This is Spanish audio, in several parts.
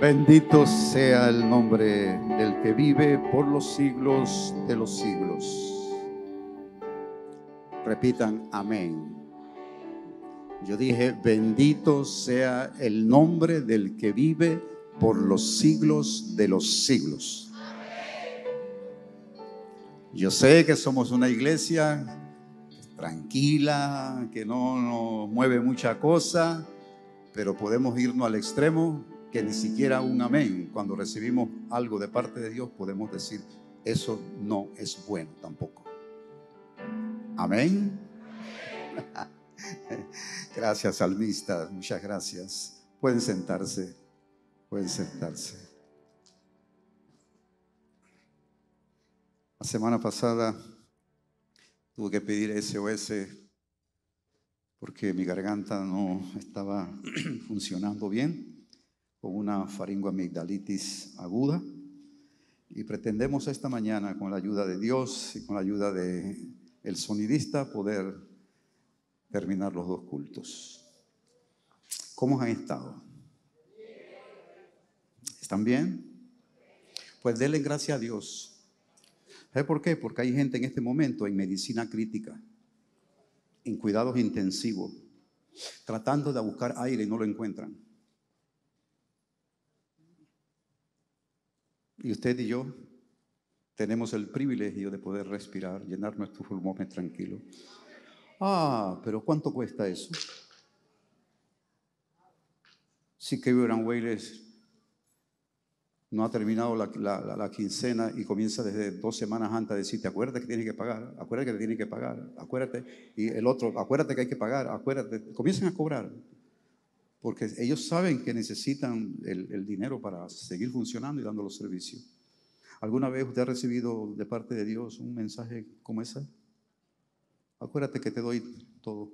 Bendito sea el nombre del que vive por los siglos de los siglos. Repitan, amén. Yo dije, bendito sea el nombre del que vive por los siglos de los siglos. Yo sé que somos una iglesia tranquila, que no nos mueve mucha cosa, pero podemos irnos al extremo que ni siquiera un amén, cuando recibimos algo de parte de Dios, podemos decir, eso no es bueno tampoco. Amén. Gracias, salmistas. Muchas gracias. Pueden sentarse. Pueden sentarse. La semana pasada tuve que pedir SOS porque mi garganta no estaba funcionando bien con una faringoamigdalitis aguda. Y pretendemos esta mañana, con la ayuda de Dios y con la ayuda del el sonidista, poder terminar los dos cultos. ¿Cómo han estado? ¿Están bien? Pues denle gracias a Dios. ¿Sabe por qué? Porque hay gente en este momento en medicina crítica, en cuidados intensivos, tratando de buscar aire y no lo encuentran. Y usted y yo tenemos el privilegio de poder respirar, llenar nuestros pulmones tranquilos. Ah, pero ¿cuánto cuesta eso? Si Kevin Wales no ha terminado la, quincena y comienza desde dos semanas antes a decirte, acuérdate que tienes que pagar, acuérdate que tienes que pagar, acuérdate, y el otro, acuérdate que hay que pagar, acuérdate, comienzan a cobrar, porque ellos saben que necesitan el, dinero para seguir funcionando y dando los servicios. ¿Alguna vez usted ha recibido de parte de Dios un mensaje como ese? Acuérdate que te doy todo.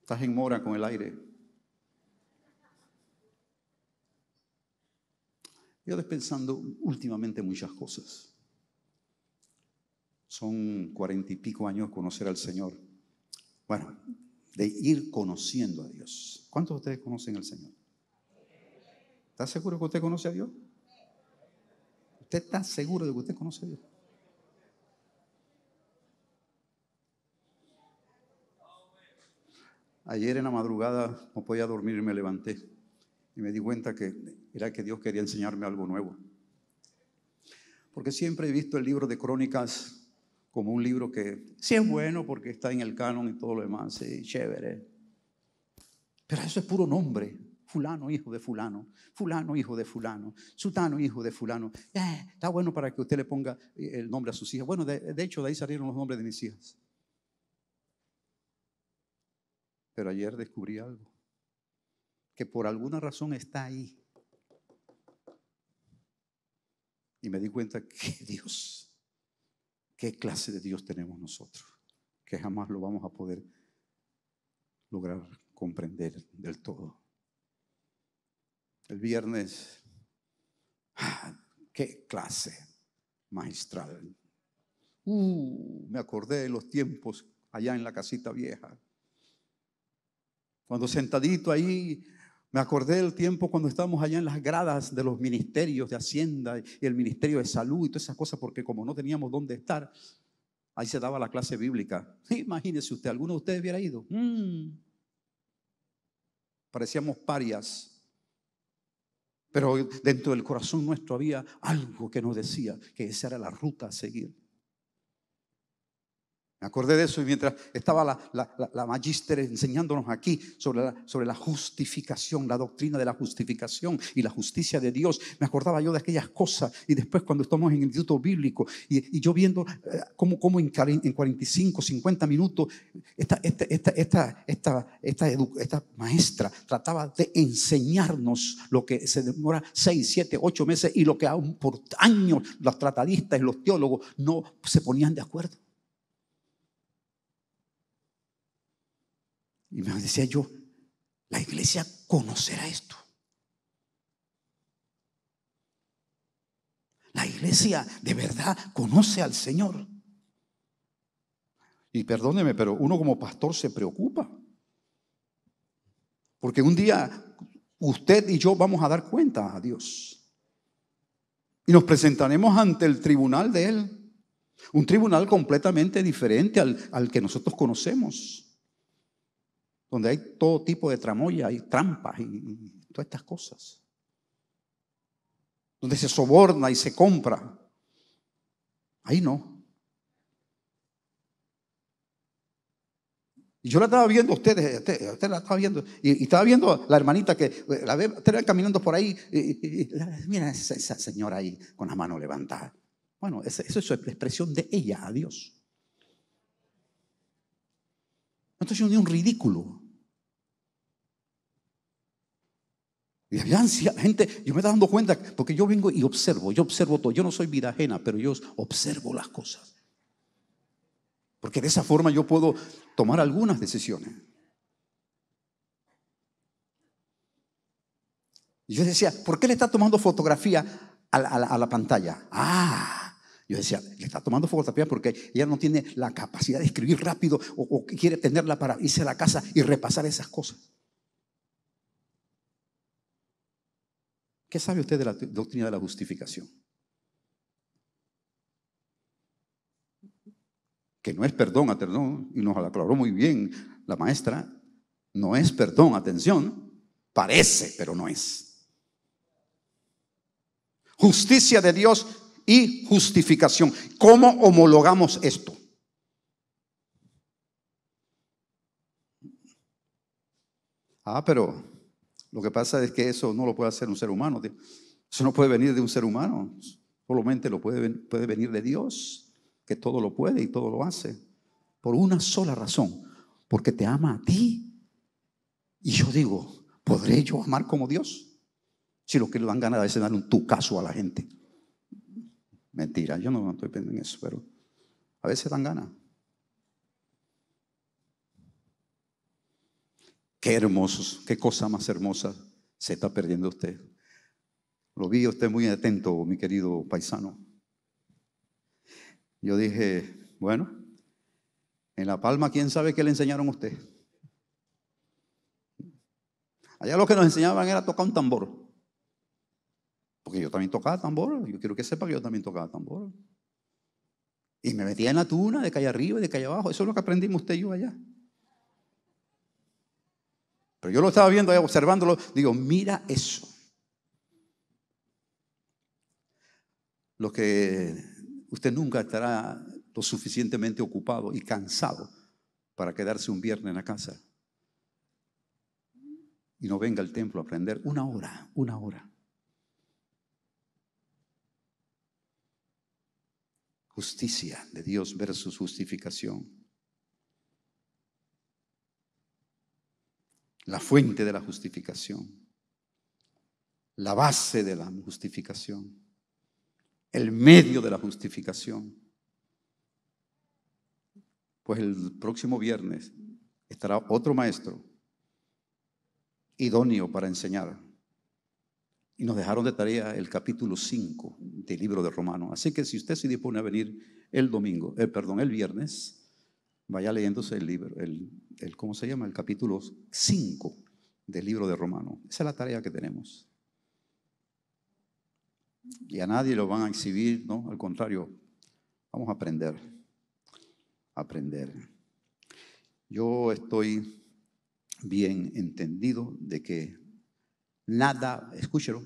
Estás en mora con el aire. Yo estoy pensando últimamente muchas cosas. Son cuarenta y pico años conocer al Señor. Bueno, de ir conociendo a Dios. ¿Cuántos de ustedes conocen al Señor? ¿Está seguro que usted conoce a Dios? ¿Usted está seguro de que usted conoce a Dios? Ayer en la madrugada no podía dormir y me levanté y me di cuenta que era que Dios quería enseñarme algo nuevo. Porque siempre he visto el libro de crónicas como un libro que sí es bueno porque está en el canon y todo lo demás, sí, chévere. Pero eso es puro nombre. Fulano, hijo de fulano. Fulano, hijo de fulano. Sultano, hijo de fulano. Eh, está bueno para que usted le ponga eh, el nombre a sus hijas. Bueno, de hecho, de ahí salieron los nombres de mis hijas. Pero ayer descubrí algo. Que por alguna razón está ahí. Y me di cuenta que Dios ¿Qué clase de Dios tenemos nosotros? Que jamás lo vamos a poder lograr comprender del todo. El viernes, ah, qué clase magistral. Uh, me acordé de los tiempos allá en la casita vieja. Cuando sentadito ahí me acordé del tiempo cuando estábamos allá en las gradas de los ministerios de Hacienda y el Ministerio de Salud y todas esas cosas, porque como no teníamos dónde estar, ahí se daba la clase bíblica. Imagínese usted, ¿alguno de ustedes hubiera ido? Mm. Parecíamos parias. Pero dentro del corazón nuestro había algo que nos decía que esa era la ruta a seguir. Me acordé de eso y mientras estaba la, magíster enseñándonos aquí sobre la, sobre la justificación, la doctrina de la justificación y la justicia de Dios, me acordaba yo de aquellas cosas y después cuando estamos en el Instituto Bíblico y, yo viendo eh, cómo, en, 45, 50 minutos esta, esta, esta, esta, esta, esta maestra trataba de enseñarnos lo que se demora 6, 7, 8 meses y lo que aún por años los tratadistas y los teólogos no se ponían de acuerdo. Y me decía yo, la iglesia conocerá esto. La iglesia de verdad conoce al Señor. Y perdóneme, pero uno como pastor se preocupa. Porque un día usted y yo vamos a dar cuenta a Dios. Y nos presentaremos ante el tribunal de Él. Un tribunal completamente diferente al, al que nosotros conocemos donde hay todo tipo de tramoya, y trampas y, todas estas cosas. Donde se soborna y se compra. Ahí no. Y yo la estaba viendo a ustedes, usted, la estaba viendo, y, estaba viendo a la hermanita que la ve, caminando por ahí, y, mira esa, señora ahí con la mano levantada. Bueno, eso es su expresión de ella a Dios. entonces yo me un ridículo. Y había gente, yo me estaba dando cuenta, porque yo vengo y observo, yo observo todo. Yo no soy vida ajena, pero yo observo las cosas. Porque de esa forma yo puedo tomar algunas decisiones. Y yo decía, ¿por qué le está tomando fotografía a a la pantalla? Ah, yo decía, le está tomando fotografía porque ella no tiene la capacidad de escribir rápido o, quiere tenerla para irse a la casa y repasar esas cosas. ¿Qué sabe usted de la doctrina de la justificación? Que no es perdón, atención, y nos lo aclaró muy bien la maestra, no es perdón, atención, parece, pero no es. Justicia de Dios y justificación. ¿Cómo homologamos esto? Ah, pero lo que pasa es que eso no lo puede hacer un ser humano. Eso no puede venir de un ser humano. Solamente lo puede, puede venir de Dios, que todo lo puede y todo lo hace. Por una sola razón, porque te ama a ti. Y yo digo, ¿podré yo amar como Dios? Si lo que le dan ganas es dar un caso a la gente. Mentira, yo no estoy pensando en eso, pero a veces dan ganas. Qué hermosos, qué cosa más hermosa se está perdiendo usted. Lo vi usted muy atento, mi querido paisano. Yo dije, bueno, en La Palma, ¿quién sabe qué le enseñaron a usted? Allá lo que nos enseñaban era tocar un tambor. Porque yo también tocaba tambor, yo quiero que sepa que yo también tocaba tambor. Y me metía en la tuna, de calle arriba y de calle abajo. Eso es lo que aprendimos usted y yo allá. Pero yo lo estaba viendo observándolo. Digo, mira eso. Lo que usted nunca estará lo suficientemente ocupado y cansado para quedarse un viernes en la casa. Y no venga al templo a aprender una hora, una hora. Justicia de Dios versus justificación. La fuente de la justificación. La base de la justificación. El medio de la justificación. Pues el próximo viernes estará otro maestro idóneo para enseñar y nos dejaron de tarea el capítulo 5 del libro de Romano. Así que si usted se dispone a venir el domingo, eh, perdón, el viernes, vaya leyéndose el libro, el, ¿cómo se llama? El capítulo 5 del libro de Romano. Esa es la tarea que tenemos. Y a nadie lo van a exhibir, ¿no? Al contrario, vamos a aprender. Aprender. Yo estoy bien entendido de que nada, escúchelo,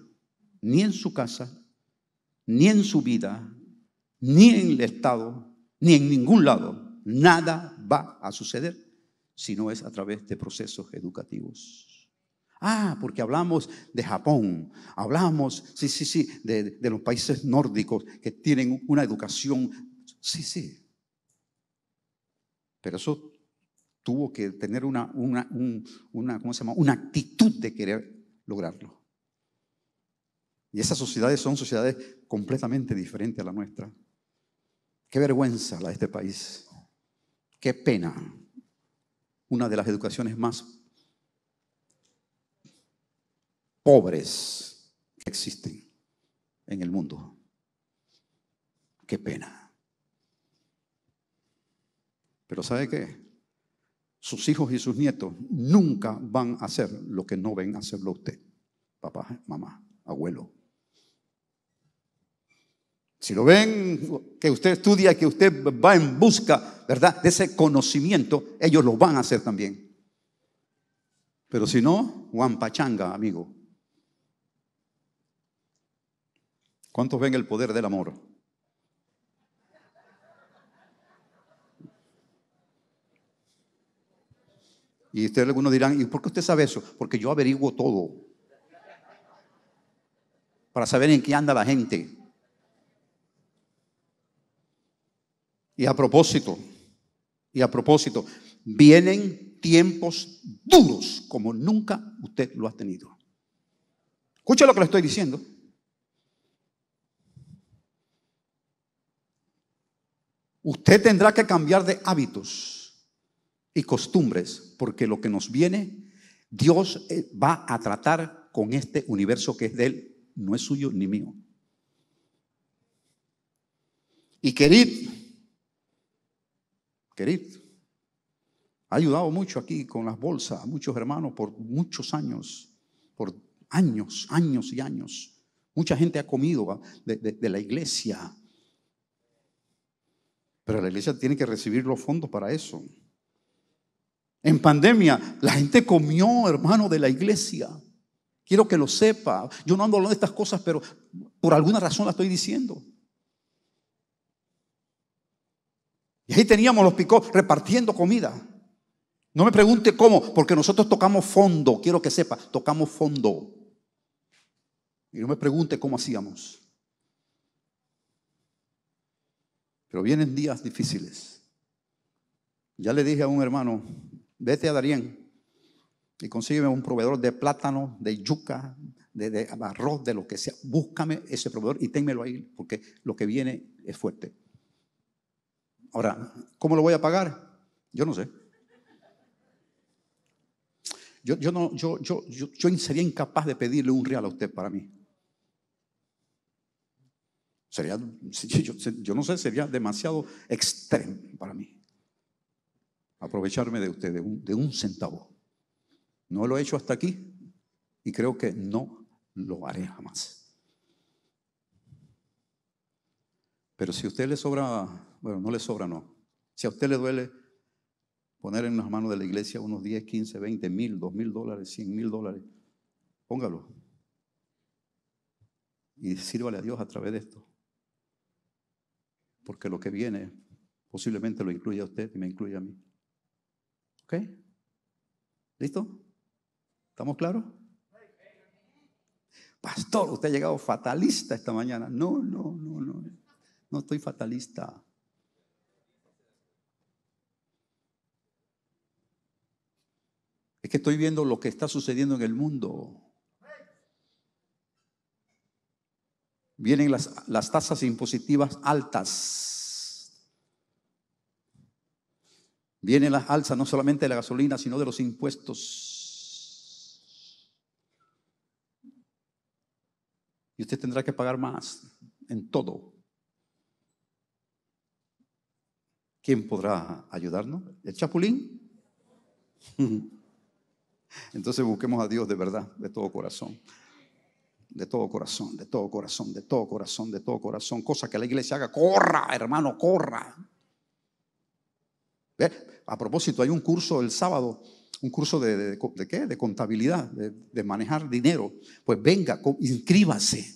ni en su casa, ni en su vida, ni en el Estado, ni en ningún lado, nada va a suceder si no es a través de procesos educativos. Ah, porque hablamos de Japón, hablamos, sí, sí, sí, de, los países nórdicos que tienen una educación, sí, sí. Pero eso tuvo que tener una, una, una, ¿cómo se llama? una actitud de querer lograrlo. Y esas sociedades son sociedades completamente diferentes a la nuestra. Qué vergüenza la de este país. Qué pena. Una de las educaciones más pobres que existen en el mundo. Qué pena. Pero ¿sabe qué? sus hijos y sus nietos nunca van a hacer lo que no ven hacerlo usted, papá, mamá, abuelo. Si lo ven, que usted estudia, que usted va en busca, ¿verdad?, de ese conocimiento, ellos lo van a hacer también. Pero si no, Juan Pachanga, amigo. ¿Cuántos ven el poder del amor? Y ustedes algunos dirán, ¿y por qué usted sabe eso? Porque yo averiguo todo. Para saber en qué anda la gente. Y a propósito, y a propósito, vienen tiempos duros como nunca usted lo ha tenido. Escucha lo que le estoy diciendo. Usted tendrá que cambiar de hábitos y costumbres, porque lo que nos viene, Dios eh, va a tratar con este universo que es de Él, no es suyo ni mío. Y querid, querid, ha ayudado mucho aquí con las bolsas a muchos hermanos por muchos años, por años, años y años. Mucha gente ha comido de la iglesia, pero la iglesia tiene que recibir los fondos para eso. En pandemia, la gente comió, hermano, de la iglesia. Quiero que lo sepa. Yo no ando hablando de estas cosas, pero por alguna razón la estoy diciendo. Y ahí teníamos los picos repartiendo comida. No me pregunte cómo, porque nosotros tocamos fondo, quiero que sepa, tocamos fondo. Y no me pregunte cómo hacíamos. Pero vienen días difíciles. Ya le dije a un hermano, vete a Darien y consígueme un proveedor de plátano, de yuca, de, arroz, de lo que sea. Búscame ese proveedor y ténmelo ahí, porque lo que viene es fuerte. Ahora, ¿cómo lo voy a pagar? Yo no sé. Yo, yo, no, yo, yo, yo, yo sería incapaz de pedirle un real a usted para mí. Sería, yo, yo, no sé, sería demasiado extremo para mí aprovecharme de ustedes, de un centavo. No lo he hecho hasta aquí y creo que no lo haré jamás. Pero si a usted le sobra, bueno, no le sobra, no. Si a usted le duele poner en las manos de la iglesia unos 10, 15, 20 mil, dos mil dólares, cien mil dólares, póngalo. Y sírvale a Dios a través de esto. Porque lo que viene posiblemente lo incluya a usted y me incluya a mí. ¿Listo? ¿Estamos claros? Pastor, usted ha llegado fatalista esta mañana. No, no, no, no. No estoy fatalista. Es que estoy viendo lo que está sucediendo en el mundo. Vienen las tasas impositivas altas. Viene la alza no solamente de la gasolina, sino de los impuestos. Y usted tendrá que pagar más en todo. ¿Quién podrá ayudarnos? ¿El chapulín? Entonces busquemos a Dios de verdad, de todo corazón. De todo corazón, de todo corazón, de todo corazón, de todo corazón. Cosa que la iglesia haga, corra, hermano, corra a propósito, hay un curso el sábado, un curso de, qué? De contabilidad, de, manejar dinero. Pues venga, inscríbase.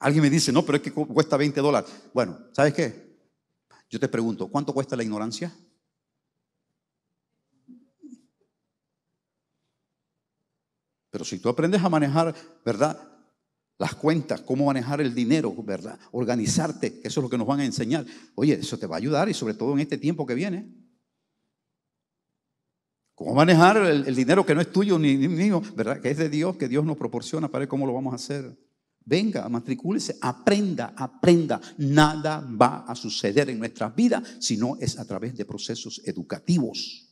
Alguien me dice, no, pero es que cuesta 20 dólares. Bueno, ¿sabes qué? Yo te pregunto, ¿cuánto cuesta la ignorancia? Pero si tú aprendes a manejar, ¿verdad? las cuentas, cómo manejar el dinero, ¿verdad? Organizarte, eso es lo que nos van a enseñar. Oye, eso te va a ayudar y sobre todo en este tiempo que viene. Cómo manejar el, dinero que no es tuyo ni, mío, ¿verdad? Que es de Dios, que Dios nos proporciona para ver cómo lo vamos a hacer. Venga, matricúlese, aprenda, aprenda. Nada va a suceder en nuestras vidas si no es a través de procesos educativos.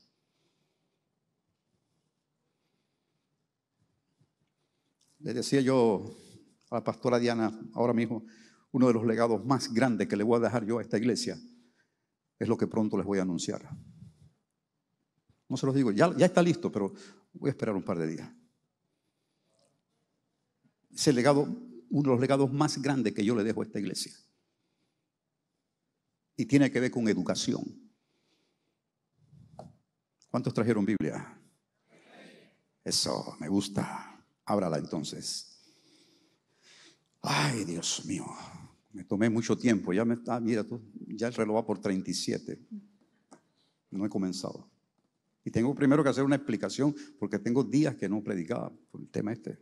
Les decía yo a la pastora Diana ahora mismo, uno de los legados más grandes que le voy a dejar yo a esta iglesia es lo que pronto les voy a anunciar. No se los digo, ya, ya está listo, pero voy a esperar un par de días. Ese legado, uno de los legados más grandes que yo le dejo a esta iglesia. Y tiene que ver con educación. ¿Cuántos trajeron Biblia? Eso, me gusta. Ábrala entonces. Ay, Dios mío, me tomé mucho tiempo. Ya me está, mira, ya el reloj va por 37. No he comenzado. Y tengo primero que hacer una explicación porque tengo días que no predicaba por el tema este.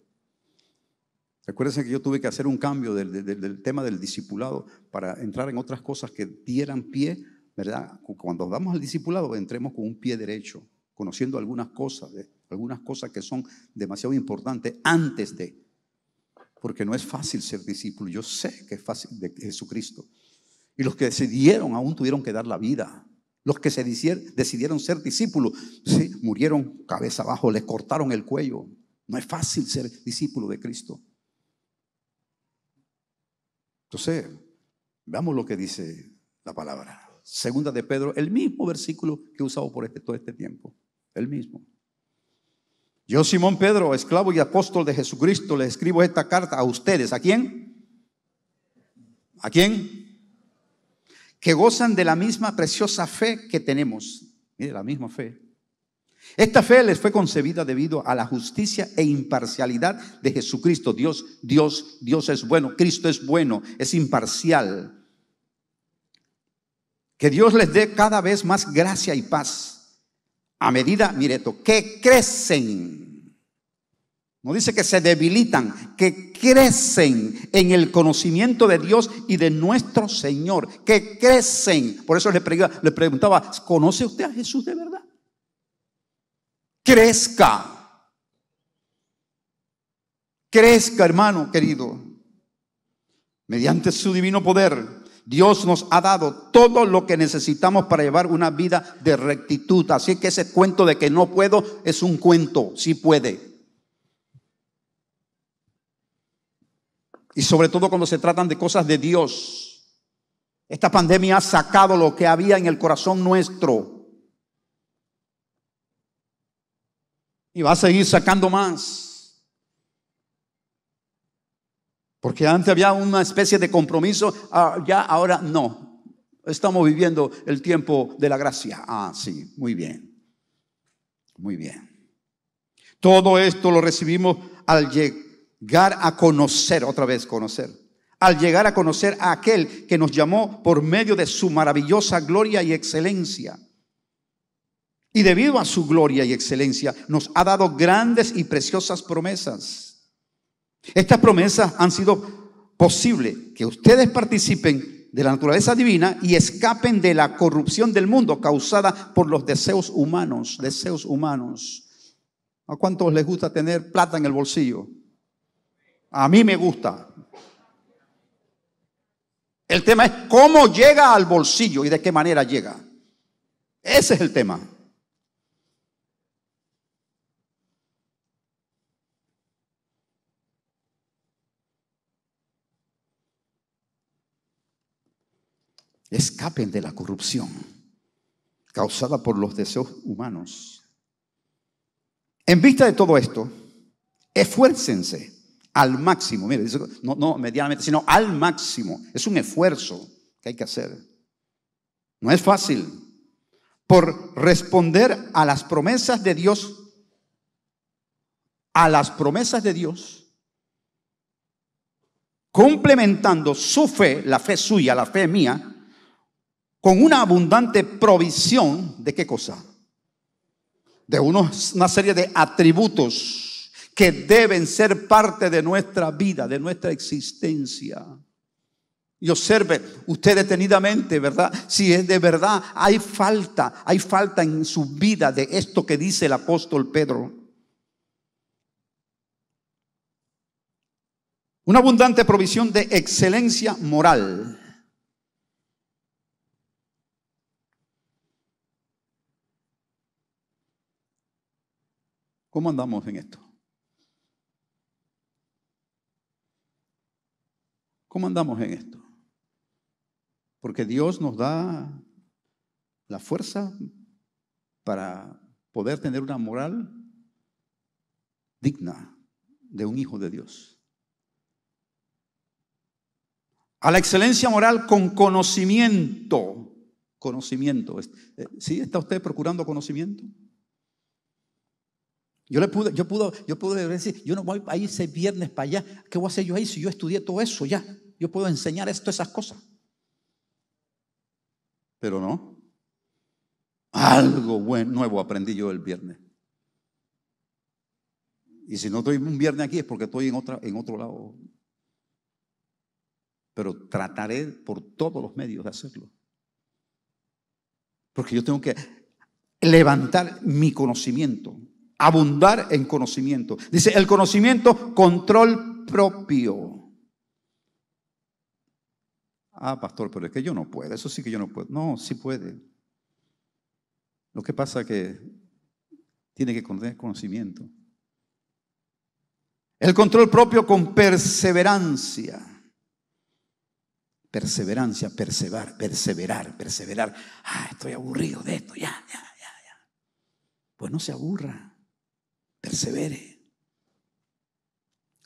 Recuérdense que yo tuve que hacer un cambio del, tema del discipulado para entrar en otras cosas que dieran pie, ¿verdad? Cuando damos al discipulado, entremos con un pie derecho, conociendo algunas cosas, algunas cosas que son demasiado importantes antes de porque no es fácil ser discípulo. Yo sé que es fácil de Jesucristo. Y los que decidieron aún tuvieron que dar la vida. Los que se decidieron ser discípulos, murieron cabeza abajo, les cortaron el cuello. No es fácil ser discípulo de Cristo. Entonces, veamos lo que dice la palabra. Segunda de Pedro, el mismo versículo que he usado por este, todo este tiempo. El mismo. Yo, Simón Pedro, esclavo y apóstol de Jesucristo, le escribo esta carta a ustedes. ¿A quién? ¿A quién? Que gozan de la misma preciosa fe que tenemos. Mire, la misma fe. Esta fe les fue concebida debido a la justicia e imparcialidad de Jesucristo. Dios, Dios, Dios es bueno, Cristo es bueno, es imparcial. Que Dios les dé cada vez más gracia y paz a medida, mire esto, que crecen. No dice que se debilitan, que crecen en el conocimiento de Dios y de nuestro Señor, que crecen. Por eso le, le preguntaba, ¿conoce usted a Jesús de verdad? Crezca. Crezca, hermano querido, mediante su divino poder Dios nos ha dado todo lo que necesitamos para llevar una vida de rectitud. Así que ese cuento de que no puedo es un cuento, sí puede. Y sobre todo cuando se tratan de cosas de Dios. Esta pandemia ha sacado lo que había en el corazón nuestro. Y va a seguir sacando más. Porque antes había una especie de compromiso, ah, ya ahora no. Estamos viviendo el tiempo de la gracia. Ah, sí, muy bien. Muy bien. Todo esto lo recibimos al llegar a conocer, otra vez conocer, al llegar a conocer a aquel que nos llamó por medio de su maravillosa gloria y excelencia. Y debido a su gloria y excelencia nos ha dado grandes y preciosas promesas estas promesas han sido posible que ustedes participen de la naturaleza divina y escapen de la corrupción del mundo causada por los deseos humanos, deseos humanos. ¿A cuántos les gusta tener plata en el bolsillo? A mí me gusta. El tema es cómo llega al bolsillo y de qué manera llega. Ese es el tema. Escapen de la corrupción causada por los deseos humanos. En vista de todo esto, esfuércense al máximo. Mire, no, no medianamente, sino al máximo. Es un esfuerzo que hay que hacer. No es fácil. Por responder a las promesas de Dios, a las promesas de Dios, complementando su fe, la fe suya, la fe mía, con una abundante provisión de qué cosa? De una serie de atributos que deben ser parte de nuestra vida, de nuestra existencia. Y observe usted detenidamente, ¿verdad? Si es de verdad, hay falta, hay falta en su vida de esto que dice el apóstol Pedro. Una abundante provisión de excelencia moral ¿Cómo andamos en esto? ¿Cómo andamos en esto? Porque Dios nos da la fuerza para poder tener una moral digna de un hijo de Dios. A la excelencia moral con conocimiento. Conocimiento. ¿Sí está usted procurando conocimiento? Yo le pude, yo decir, yo no voy a ir ese viernes para allá. ¿Qué voy a hacer yo ahí si yo estudié todo eso ya? Yo puedo enseñar esto, esas cosas. Pero no. Algo nuevo aprendí yo el viernes. Y si no estoy un viernes aquí es porque estoy en, otra, en otro lado. Pero trataré por todos los medios de hacerlo. Porque yo tengo que levantar mi conocimiento, abundar en conocimiento. Dice, el conocimiento, control propio. Ah, pastor, pero es que yo no puedo, eso sí que yo no puedo. No, sí puede. Lo que pasa es que tiene que tener conocimiento. El control propio con perseverancia. Perseverancia, perseverar, perseverar, perseverar. Ah, estoy aburrido de esto, ya, ya, ya, ya. Pues no se aburra persevere.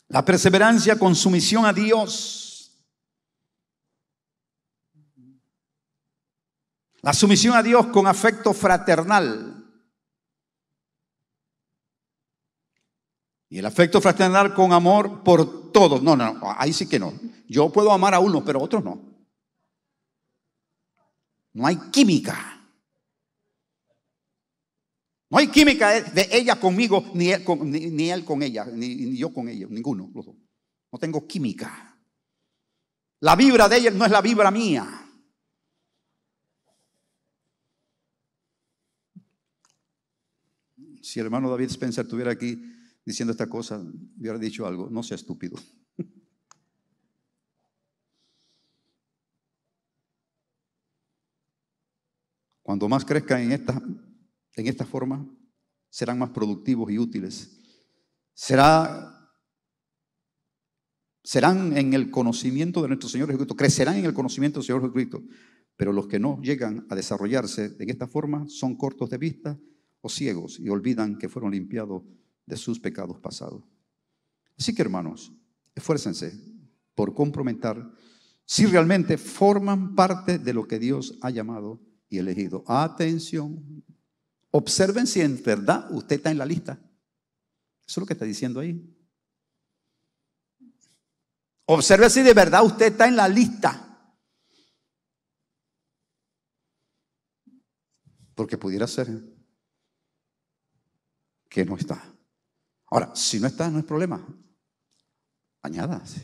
La perseverancia con sumisión a Dios. La sumisión a Dios con afecto fraternal. Y el afecto fraternal con amor por todos. No, no, ahí sí que no. Yo puedo amar a uno, pero a otros no. No hay química. No hay química de ella conmigo, ni él con, ni, él con ella, ni, yo con ella, ninguno, los dos. No tengo química. La vibra de ella no es la vibra mía. Si el hermano David Spencer estuviera aquí diciendo esta cosa, hubiera dicho algo, no sea estúpido. Cuando más crezca en esta en esta forma serán más productivos y útiles. Será, serán en el conocimiento de nuestro Señor Jesucristo, crecerán en el conocimiento del Señor Jesucristo. Pero los que no llegan a desarrollarse en esta forma son cortos de vista o ciegos y olvidan que fueron limpiados de sus pecados pasados. Así que hermanos, esfuércense por comprometer si realmente forman parte de lo que Dios ha llamado y elegido. Atención, Observen si en verdad usted está en la lista. Eso es lo que está diciendo ahí. Observe si de verdad usted está en la lista. Porque pudiera ser que no está. Ahora, si no está, no es problema. Añadas.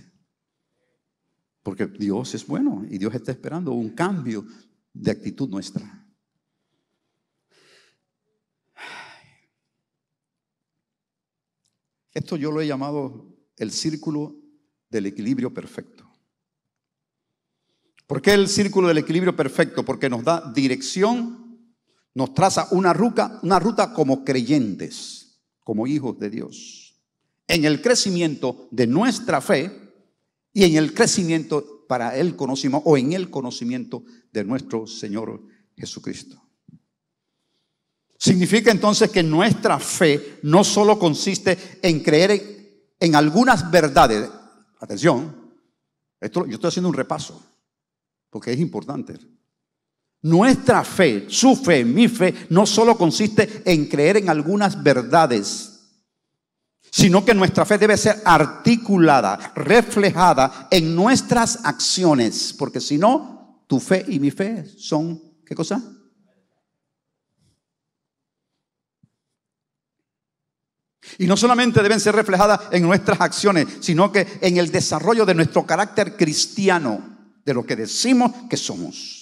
Porque Dios es bueno y Dios está esperando un cambio de actitud nuestra. Esto yo lo he llamado el círculo del equilibrio perfecto. ¿Por qué el círculo del equilibrio perfecto? Porque nos da dirección, nos traza una ruta, una ruta como creyentes, como hijos de Dios, en el crecimiento de nuestra fe y en el crecimiento para el conocimiento o en el conocimiento de nuestro Señor Jesucristo. Significa entonces que nuestra fe no solo consiste en creer en algunas verdades. Atención, esto, yo estoy haciendo un repaso, porque es importante. Nuestra fe, su fe, mi fe, no solo consiste en creer en algunas verdades, sino que nuestra fe debe ser articulada, reflejada en nuestras acciones, porque si no, tu fe y mi fe son, ¿qué cosa? Y no solamente deben ser reflejadas en nuestras acciones, sino que en el desarrollo de nuestro carácter cristiano, de lo que decimos que somos.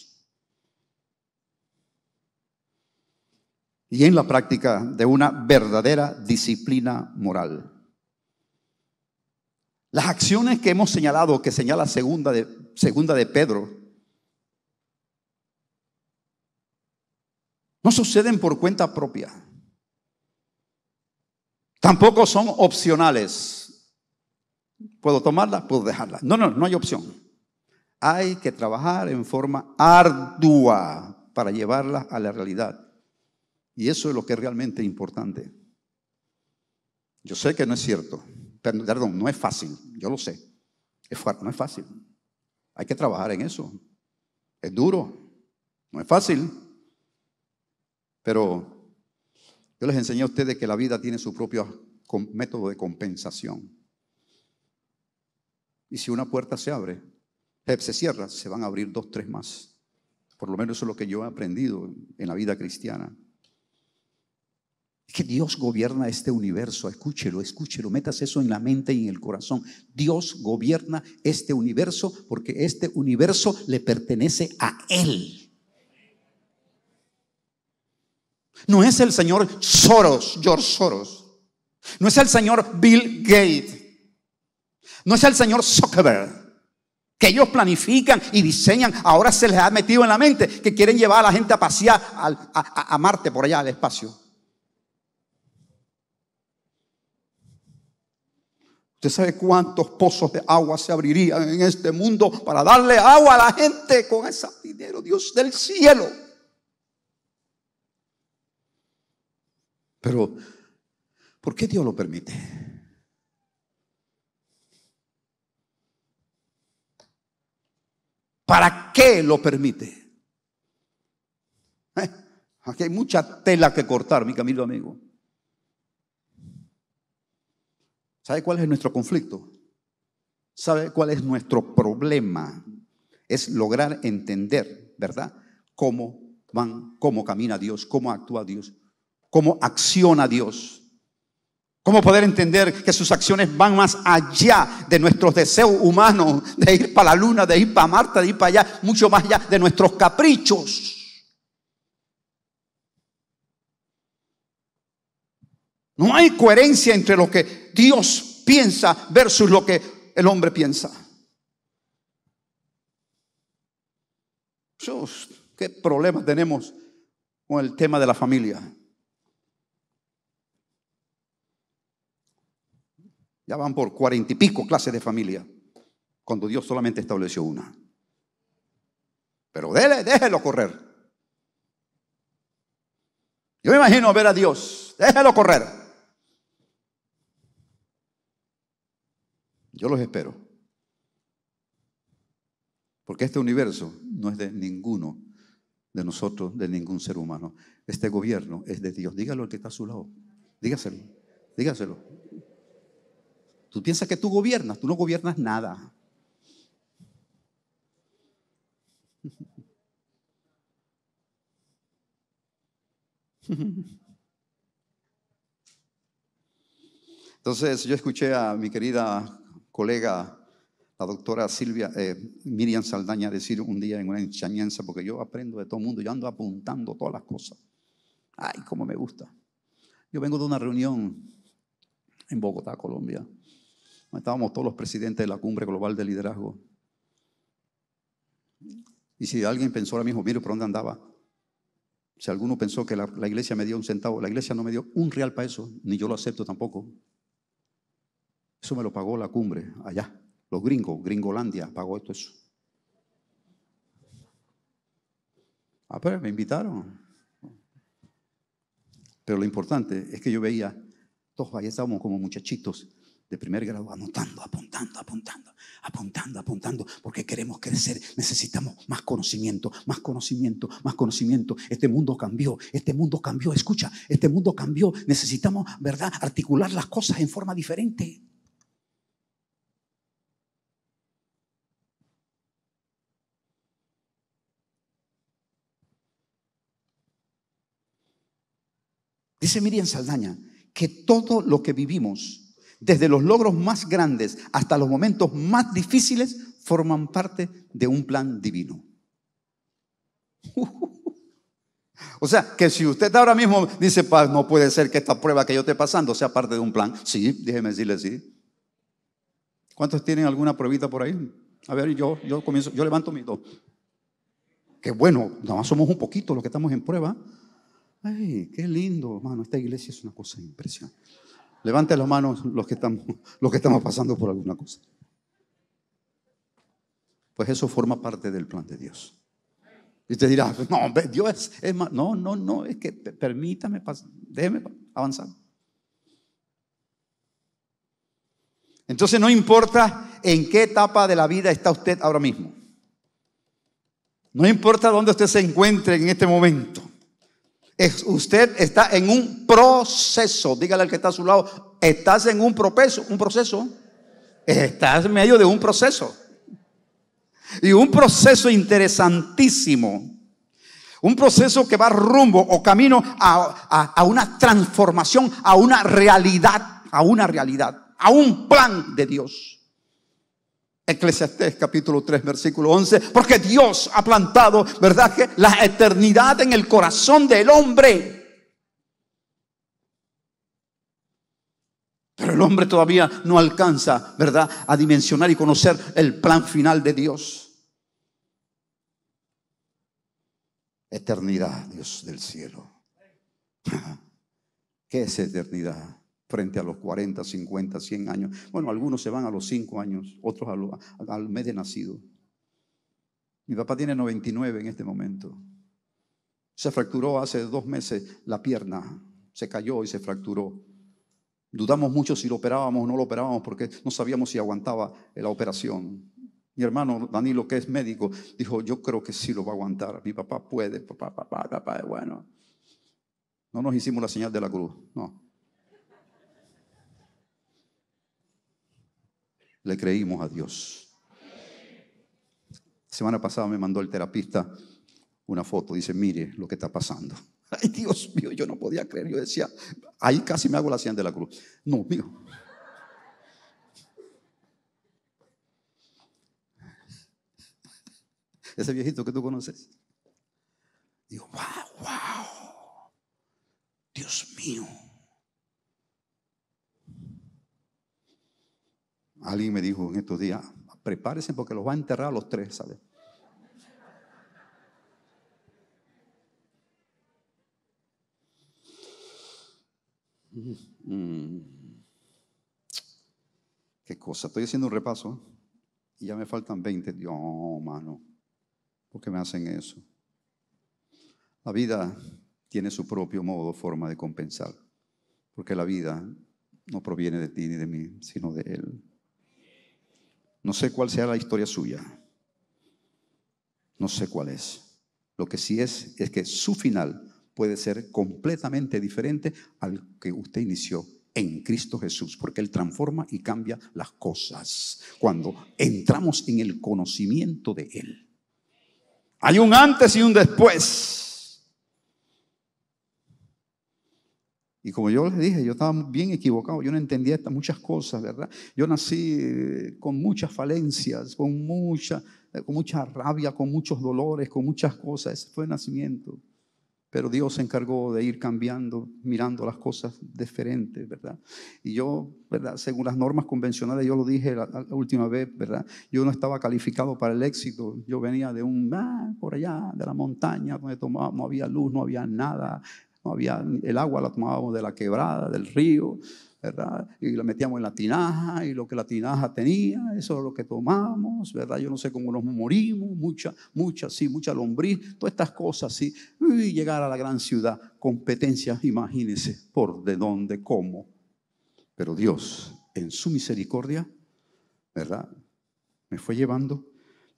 Y en la práctica de una verdadera disciplina moral. Las acciones que hemos señalado, que señala segunda de, segunda de Pedro, no suceden por cuenta propia Tampoco son opcionales. ¿Puedo tomarla? Puedo dejarla. No, no, no hay opción. Hay que trabajar en forma ardua para llevarla a la realidad. Y eso es lo que es realmente importante. Yo sé que no es cierto. Perdón, no es fácil. Yo lo sé. Es fuerte, no es fácil. Hay que trabajar en eso. Es duro. No es fácil. Pero yo les enseñé a ustedes que la vida tiene su propio método de compensación. Y si una puerta se abre, se cierra, se van a abrir dos, tres más. Por lo menos eso es lo que yo he aprendido en la vida cristiana. Es que Dios gobierna este universo. Escúchelo, escúchelo. Metas eso en la mente y en el corazón. Dios gobierna este universo porque este universo le pertenece a Él. No es el señor Soros, George Soros. No es el señor Bill Gates. No es el señor Zuckerberg. Que ellos planifican y diseñan. Ahora se les ha metido en la mente que quieren llevar a la gente a pasear a, Marte por allá al espacio. Usted sabe cuántos pozos de agua se abrirían en este mundo para darle agua a la gente con ese dinero, Dios del cielo. Pero, ¿por qué Dios lo permite? ¿Para qué lo permite? Eh, aquí hay mucha tela que cortar, mi camino amigo. ¿Sabe cuál es nuestro conflicto? ¿Sabe cuál es nuestro problema? Es lograr entender, ¿verdad? Cómo van, cómo camina Dios, cómo actúa Dios, cómo acciona Dios. Cómo poder entender que sus acciones van más allá de nuestros deseos humanos, de ir para la luna, de ir para Marta, de ir para allá, mucho más allá de nuestros caprichos. No hay coherencia entre lo que Dios piensa versus lo que el hombre piensa. ¿Qué problema tenemos con el tema de la familia? Ya van por cuarenta y pico clases de familia, cuando Dios solamente estableció una. Pero déle, déjelo correr. Yo me imagino ver a Dios, déjelo correr. Yo los espero. Porque este universo no es de ninguno de nosotros, de ningún ser humano. Este gobierno es de Dios. Dígalo al que está a su lado. Dígaselo. Dígaselo. Tú piensas que tú gobiernas, tú no gobiernas nada. Entonces yo escuché a mi querida colega, la doctora Silvia eh, Miriam Saldaña, decir un día en una enseñanza, porque yo aprendo de todo el mundo, yo ando apuntando todas las cosas. Ay, cómo me gusta. Yo vengo de una reunión en Bogotá, Colombia, estábamos todos los presidentes de la cumbre global de liderazgo. Y si alguien pensó ahora mismo, mire por dónde andaba. Si alguno pensó que la, iglesia me dio un centavo, la iglesia no me dio un real para eso, ni yo lo acepto tampoco. Eso me lo pagó la cumbre allá. Los gringos, Gringolandia, pagó esto eso. Ah, pero me invitaron. Pero lo importante es que yo veía, todos ahí estábamos como muchachitos, de primer grado anotando, apuntando, apuntando, apuntando, apuntando, porque queremos crecer, necesitamos más conocimiento, más conocimiento, más conocimiento. Este mundo cambió, este mundo cambió, escucha, este mundo cambió, necesitamos, ¿verdad?, articular las cosas en forma diferente. Dice Miriam Saldaña que todo lo que vivimos desde los logros más grandes hasta los momentos más difíciles, forman parte de un plan divino. O sea, que si usted ahora mismo dice, no puede ser que esta prueba que yo esté pasando sea parte de un plan. Sí, déjeme decirle, sí. ¿Cuántos tienen alguna pruebita por ahí? A ver, yo, yo comienzo, yo levanto mis dos. Que bueno, nada más somos un poquito los que estamos en prueba. Ay, qué lindo, hermano. Esta iglesia es una cosa impresionante. Levante las manos los que estamos, los que estamos pasando por alguna cosa. Pues eso forma parte del plan de Dios. Y usted dirá, no, Dios es, más. No, no, no, es que permítame, déjeme avanzar. Entonces no importa en qué etapa de la vida está usted ahora mismo. No importa dónde usted se encuentre en este momento. Es, usted está en un proceso. Dígale al que está a su lado, estás en un proceso, un proceso. Estás en medio de un proceso. Y un proceso interesantísimo. Un proceso que va rumbo o camino a una transformación, a una realidad, a una realidad, a un plan de Dios. Eclesiastés capítulo 3, versículo 11, porque Dios ha plantado, ¿verdad? Que la eternidad en el corazón del hombre. Pero el hombre todavía no alcanza, ¿verdad?, a dimensionar y conocer el plan final de Dios. Eternidad, Dios del cielo. ¿Qué es eternidad? frente a los 40, 50, 100 años. Bueno, algunos se van a los 5 años, otros al, mes de nacido. Mi papá tiene 99 en este momento. Se fracturó hace dos meses la pierna, se cayó y se fracturó. Dudamos mucho si lo operábamos o no lo operábamos porque no sabíamos si aguantaba la operación. Mi hermano Danilo, que es médico, dijo, yo creo que sí lo va a aguantar. Mi papá puede, papá, papá, papá, bueno. No nos hicimos la señal de la cruz, no. le creímos a Dios. semana pasada me mandó el terapista una foto, dice, mire lo que está pasando. Ay, Dios mío, yo no podía creer, yo decía, ahí casi me hago la señal de la cruz. No, mío. Ese viejito que tú conoces. Digo, wow, wow. Dios mío. Alguien me dijo en estos días, prepárense porque los va a enterrar a los tres, ¿sabes? Mm, mm. Qué cosa. Estoy haciendo un repaso y ya me faltan 20. Dios, mano, ¿por qué me hacen eso? La vida tiene su propio modo, forma de compensar, porque la vida no proviene de ti ni de mí, sino de Él. No sé cuál sea la historia suya. No sé cuál es. Lo que sí es es que su final puede ser completamente diferente al que usted inició en Cristo Jesús, porque Él transforma y cambia las cosas cuando entramos en el conocimiento de Él. Hay un antes y un después. Y como yo les dije, yo estaba bien equivocado, yo no entendía muchas cosas, ¿verdad? Yo nací eh, con muchas falencias, con mucha, eh, con mucha rabia, con muchos dolores, con muchas cosas. Ese fue el nacimiento. Pero Dios se encargó de ir cambiando, mirando las cosas diferentes, ¿verdad? Y yo, ¿verdad? Según las normas convencionales, yo lo dije la, última vez, ¿verdad? Yo no estaba calificado para el éxito. Yo venía de un, ah, por allá, de la montaña, donde no había luz, no había nada, había, el agua la tomábamos de la quebrada, del río, ¿verdad? Y la metíamos en la tinaja y lo que la tinaja tenía, eso es lo que tomamos, ¿verdad? Yo no sé cómo nos morimos, mucha, mucha, sí, mucha lombriz, todas estas cosas, sí. Y llegar a la gran ciudad, competencias, imagínense, por de dónde, cómo. Pero Dios, en su misericordia, ¿verdad? Me fue llevando,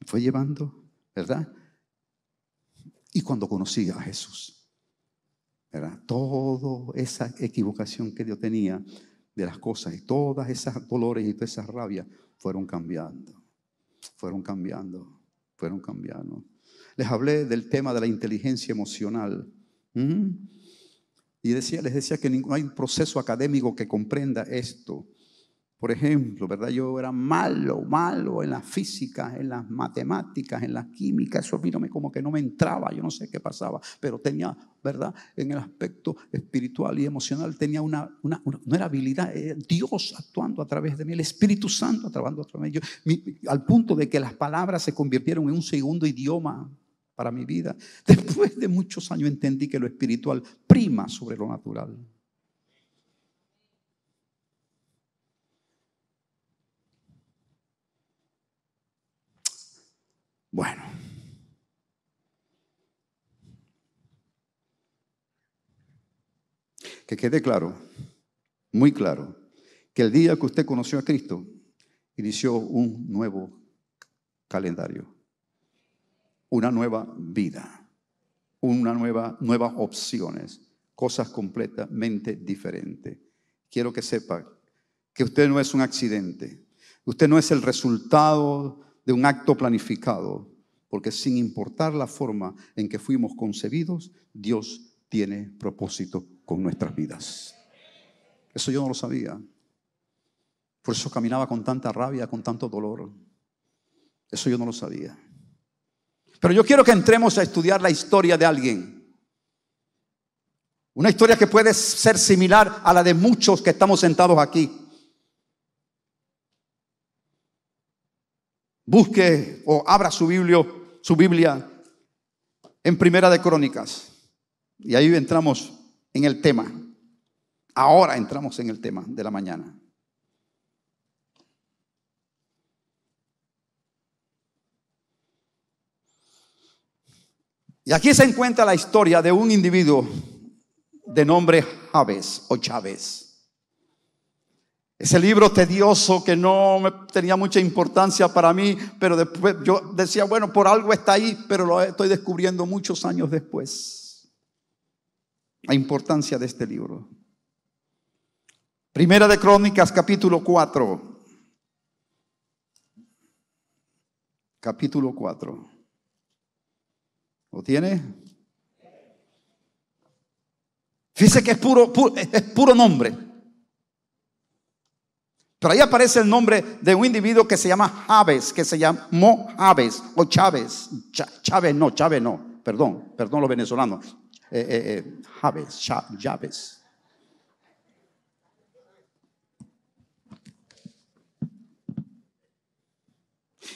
me fue llevando, ¿verdad? Y cuando conocí a Jesús, era Toda esa equivocación que Dios tenía de las cosas y todas esas dolores y todas esas rabias fueron cambiando, fueron cambiando, fueron cambiando. Les hablé del tema de la inteligencia emocional. Y decía, les decía que no hay un proceso académico que comprenda esto. Por ejemplo, ¿verdad? Yo era malo, malo en las físicas, en las matemáticas, en la química, eso vino como que no me entraba, yo no sé qué pasaba, pero tenía, ¿verdad? En el aspecto espiritual y emocional tenía una, una, no era habilidad, Dios actuando a través de mí, el Espíritu Santo actuando a través de mí, al punto de que las palabras se convirtieron en un segundo idioma para mi vida. Después de muchos años entendí que lo espiritual prima sobre lo natural. Bueno. Que quede claro, muy claro, que el día que usted conoció a Cristo, inició un nuevo calendario, una nueva vida, una nueva, nuevas opciones, cosas completamente diferentes. Quiero que sepa que usted no es un accidente, usted no es el resultado de un acto planificado, porque sin importar la forma en que fuimos concebidos, Dios tiene propósito con nuestras vidas. Eso yo no lo sabía. Por eso caminaba con tanta rabia, con tanto dolor. Eso yo no lo sabía. Pero yo quiero que entremos a estudiar la historia de alguien. Una historia que puede ser similar a la de muchos que estamos sentados aquí. busque o abra su, Biblia en Primera de Crónicas. Y ahí entramos en el tema. Ahora entramos en el tema de la mañana. Y aquí se encuentra la historia de un individuo de nombre javés o Chávez. Ese libro tedioso que no tenía mucha importancia para mí, pero después yo decía, bueno, por algo está ahí, pero lo estoy descubriendo muchos años después. La importancia de este libro. Primera de Crónicas, capítulo 4. Capítulo 4. ¿Lo tiene? Fíjese que es puro, es puro nombre. Pero ahí aparece el nombre de un individuo que se llama Javes, que se llamó Javes o Chávez. Chávez no, Chávez no, perdón, perdón los venezolanos. Eh, eh, eh Chávez.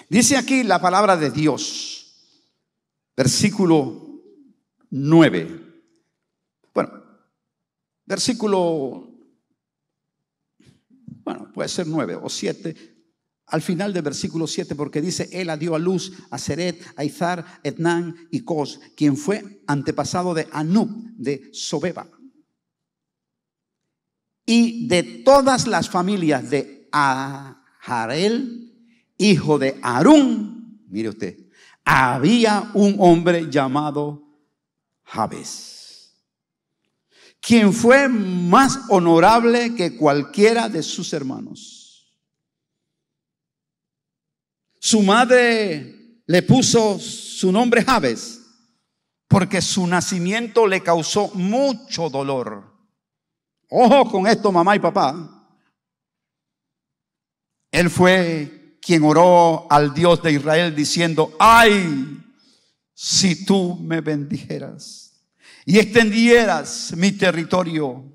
Dice aquí la palabra de Dios, versículo 9. Bueno, versículo bueno, puede ser nueve o siete. Al final del versículo siete, porque dice, Él adió a luz a Seret, a Izar, Etnán y Cos, quien fue antepasado de Anub, de Sobeba. Y de todas las familias de Aharel, hijo de Arún, mire usted, había un hombre llamado Jabes quien fue más honorable que cualquiera de sus hermanos. Su madre le puso su nombre Javes porque su nacimiento le causó mucho dolor. Ojo con esto, mamá y papá. Él fue quien oró al Dios de Israel diciendo, ay, si tú me bendijeras y extendieras mi territorio.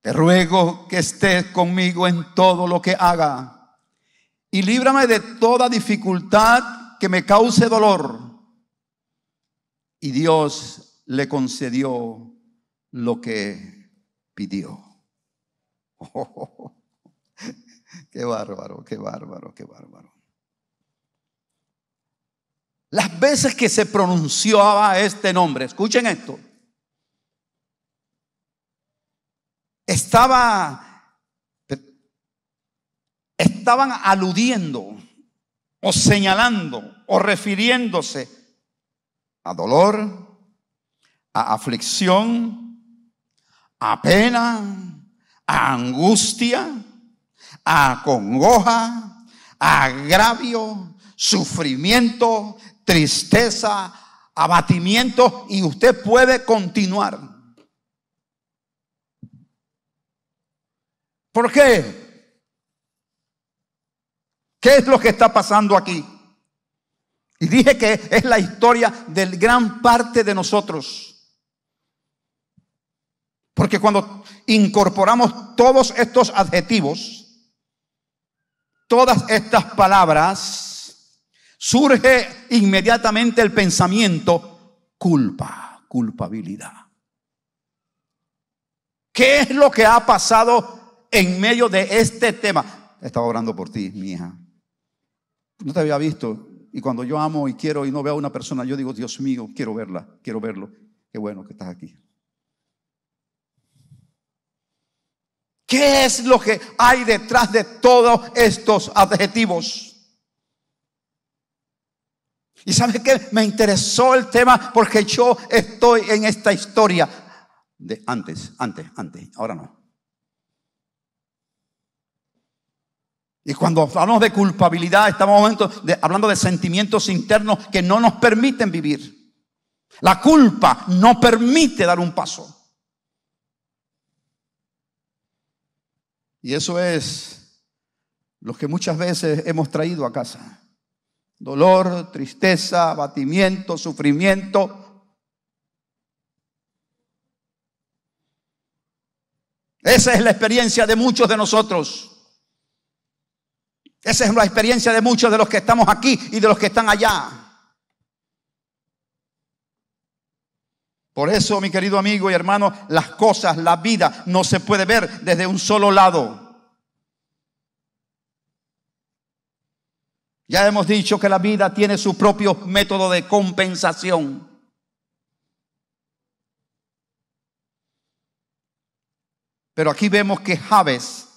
Te ruego que estés conmigo en todo lo que haga y líbrame de toda dificultad que me cause dolor. Y Dios le concedió lo que pidió. ¡Oh! qué bárbaro, qué bárbaro, qué bárbaro. Las veces que se pronunciaba este nombre, escuchen esto, estaba, estaban aludiendo o señalando o refiriéndose a dolor, a aflicción, a pena, a angustia, a congoja, agravio, sufrimiento, tristeza, abatimiento y usted puede continuar. ¿Por qué? ¿Qué es lo que está pasando aquí? Y dije que es la historia del gran parte de nosotros. Porque cuando incorporamos todos estos adjetivos, todas estas palabras, surge inmediatamente el pensamiento culpa, culpabilidad. ¿Qué es lo que ha pasado en medio de este tema? Estaba orando por ti, mi hija. No te había visto. Y cuando yo amo y quiero y no veo a una persona, yo digo, Dios mío, quiero verla, quiero verlo. Qué bueno que estás aquí. ¿Qué es lo que hay detrás de todos estos adjetivos? Y sabe qué? me interesó el tema porque yo estoy en esta historia de antes, antes, antes, ahora no. Y cuando hablamos de culpabilidad, estamos hablando de sentimientos internos que no nos permiten vivir. La culpa no permite dar un paso. Y eso es lo que muchas veces hemos traído a casa dolor, tristeza, abatimiento, sufrimiento. Esa es la experiencia de muchos de nosotros. Esa es la experiencia de muchos de los que estamos aquí y de los que están allá. Por eso, mi querido amigo y hermano, las cosas, la vida, no se puede ver desde un solo lado. Ya hemos dicho que la vida tiene su propio método de compensación. Pero aquí vemos que Javes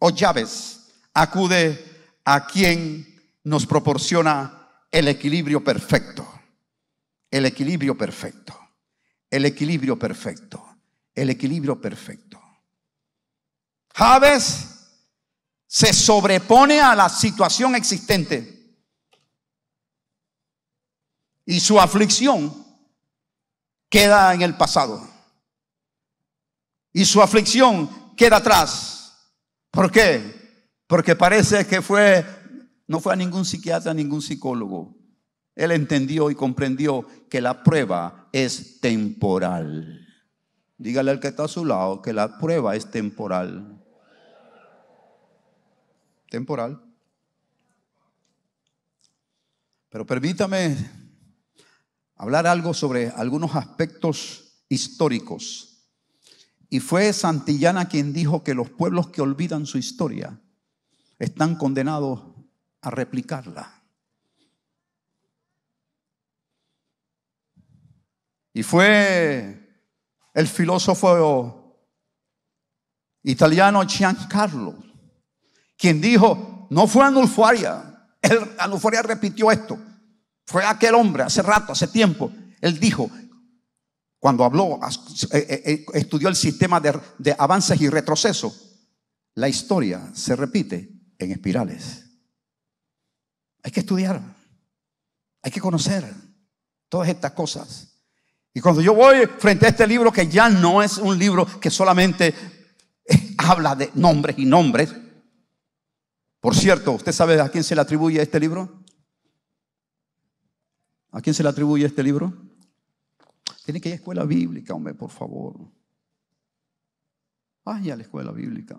o Llaves acude a quien nos proporciona el equilibrio perfecto. El equilibrio perfecto. El equilibrio perfecto. El equilibrio perfecto. Javes se sobrepone a la situación existente. Y su aflicción queda en el pasado. Y su aflicción queda atrás. ¿Por qué? Porque parece que fue, no fue a ningún psiquiatra, ningún psicólogo. Él entendió y comprendió que la prueba es temporal. Dígale al que está a su lado que la prueba es temporal temporal. Pero permítame hablar algo sobre algunos aspectos históricos. Y fue Santillana quien dijo que los pueblos que olvidan su historia están condenados a replicarla. Y fue el filósofo italiano Giancarlo quien dijo, no fue anulfuaria el repitió esto. Fue aquel hombre hace rato, hace tiempo. Él dijo, cuando habló, eh, eh, eh, estudió el sistema de, de avances y retroceso. la historia se repite en espirales. Hay que estudiar, hay que conocer todas estas cosas. Y cuando yo voy frente a este libro, que ya no es un libro que solamente habla de nombres y nombres, por cierto, ¿usted sabe a quién se le atribuye este libro? ¿A quién se le atribuye este libro? Tiene que ir a escuela bíblica, hombre, por favor. Vaya a la escuela bíblica.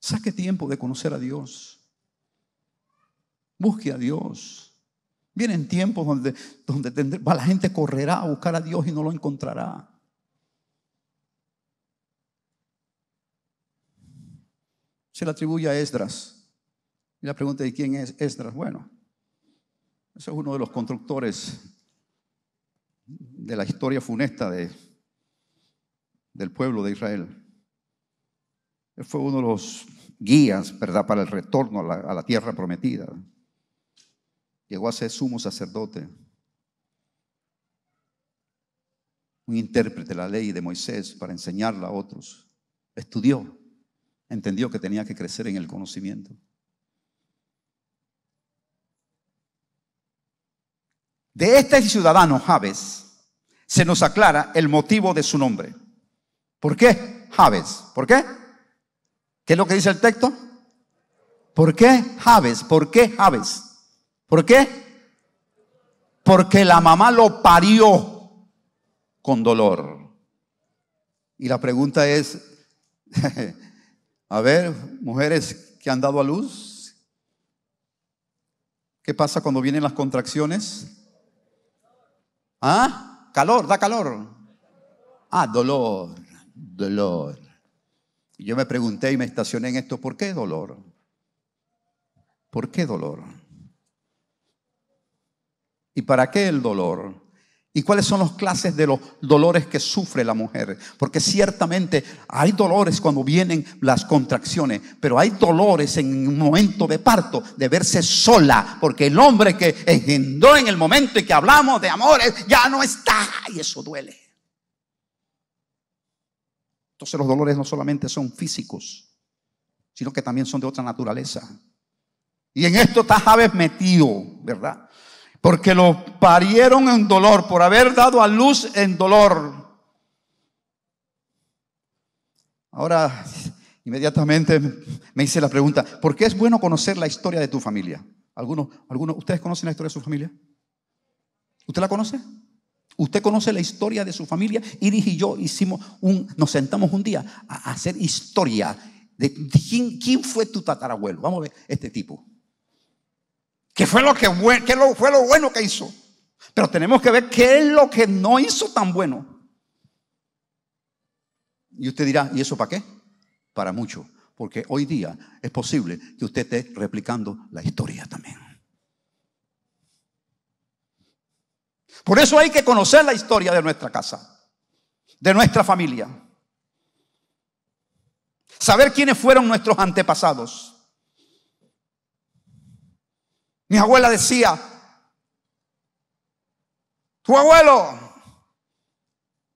Saque tiempo de conocer a Dios. Busque a Dios. Vienen tiempos donde, donde la gente correrá a buscar a Dios y no lo encontrará. se le atribuye a Esdras. Y la pregunta de quién es Esdras. Bueno, ese es uno de los constructores de la historia funesta de, del pueblo de Israel. Él fue uno de los guías, ¿verdad?, para el retorno a la, a la tierra prometida. Llegó a ser sumo sacerdote, un intérprete de la ley de Moisés para enseñarla a otros. Estudió, entendió que tenía que crecer en el conocimiento. De este ciudadano Javes se nos aclara el motivo de su nombre. ¿Por qué Javes? ¿Por qué? ¿Qué es lo que dice el texto? ¿Por qué Javes? ¿Por qué Javes? ¿Por qué? Porque la mamá lo parió con dolor. Y la pregunta es, A ver, mujeres que han dado a luz, ¿qué pasa cuando vienen las contracciones? ¿Ah? Calor, da calor. Ah, dolor, dolor. Y yo me pregunté y me estacioné en esto, ¿por qué dolor? ¿Por qué dolor? ¿Y para qué el dolor? ¿Y cuáles son las clases de los dolores que sufre la mujer? Porque ciertamente hay dolores cuando vienen las contracciones, pero hay dolores en un momento de parto, de verse sola, porque el hombre que engendró en el momento y que hablamos de amores ya no está, y eso duele. Entonces los dolores no solamente son físicos, sino que también son de otra naturaleza. Y en esto está Javes metido, ¿verdad? porque lo parieron en dolor, por haber dado a luz en dolor. Ahora, inmediatamente me hice la pregunta, ¿por qué es bueno conocer la historia de tu familia? ¿Algunos, algunos, ¿Ustedes conocen la historia de su familia? ¿Usted la conoce? Usted conoce la historia de su familia. Iris y yo hicimos un, nos sentamos un día a hacer historia de quién, quién fue tu tatarabuelo. Vamos a ver este tipo. ¿Qué fue lo, que, fue lo bueno que hizo? Pero tenemos que ver qué es lo que no hizo tan bueno. Y usted dirá, ¿y eso para qué? Para mucho. Porque hoy día es posible que usted esté replicando la historia también. Por eso hay que conocer la historia de nuestra casa, de nuestra familia. Saber quiénes fueron nuestros antepasados. Mi abuela decía, tu abuelo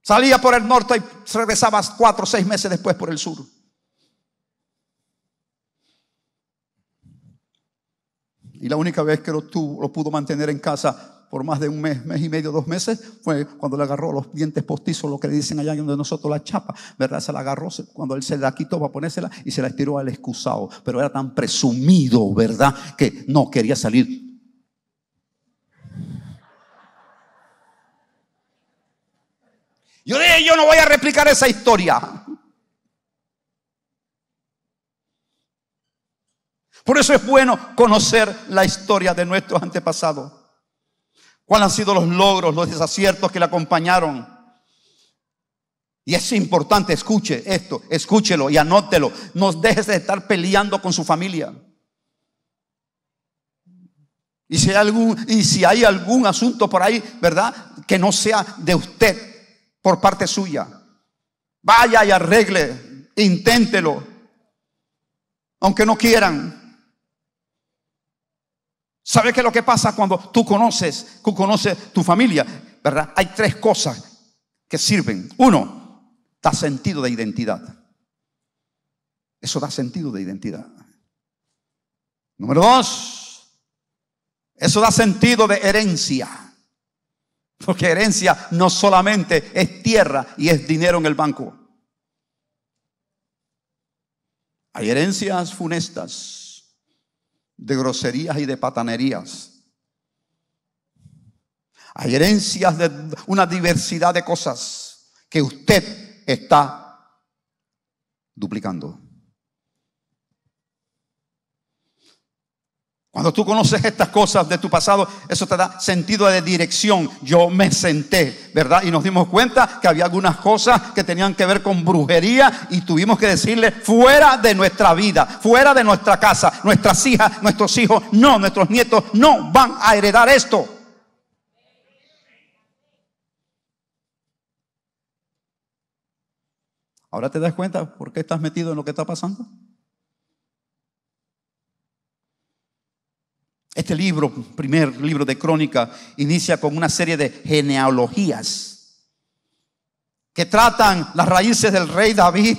salía por el norte y regresaba cuatro o seis meses después por el sur. Y la única vez que lo, lo pudo mantener en casa por más de un mes, mes y medio, dos meses, fue cuando le agarró los dientes postizos, lo que le dicen allá donde nosotros la chapa, ¿verdad? Se la agarró, cuando él se la quitó para ponérsela y se la estiró al excusado, pero era tan presumido, ¿verdad? Que no quería salir. Yo dije, yo no voy a replicar esa historia. Por eso es bueno conocer la historia de nuestros antepasados cuáles han sido los logros, los desaciertos que le acompañaron. Y es importante, escuche esto, escúchelo y anótelo. No dejes de estar peleando con su familia. Y si hay algún, y si hay algún asunto por ahí, ¿verdad? Que no sea de usted por parte suya. Vaya y arregle, inténtelo. Aunque no quieran, ¿Sabe qué es lo que pasa cuando tú conoces, tú conoces tu familia? ¿Verdad? Hay tres cosas que sirven. Uno, da sentido de identidad. Eso da sentido de identidad. Número dos, eso da sentido de herencia. Porque herencia no solamente es tierra y es dinero en el banco. Hay herencias funestas de groserías y de patanerías. Hay herencias de una diversidad de cosas que usted está duplicando. Cuando tú conoces estas cosas de tu pasado, eso te da sentido de dirección. Yo me senté, ¿verdad? Y nos dimos cuenta que había algunas cosas que tenían que ver con brujería y tuvimos que decirle fuera de nuestra vida, fuera de nuestra casa, nuestras hijas, nuestros hijos, no, nuestros nietos no van a heredar esto. ¿Ahora te das cuenta por qué estás metido en lo que está pasando? Este libro, primer libro de crónica, inicia con una serie de genealogías que tratan las raíces del rey David,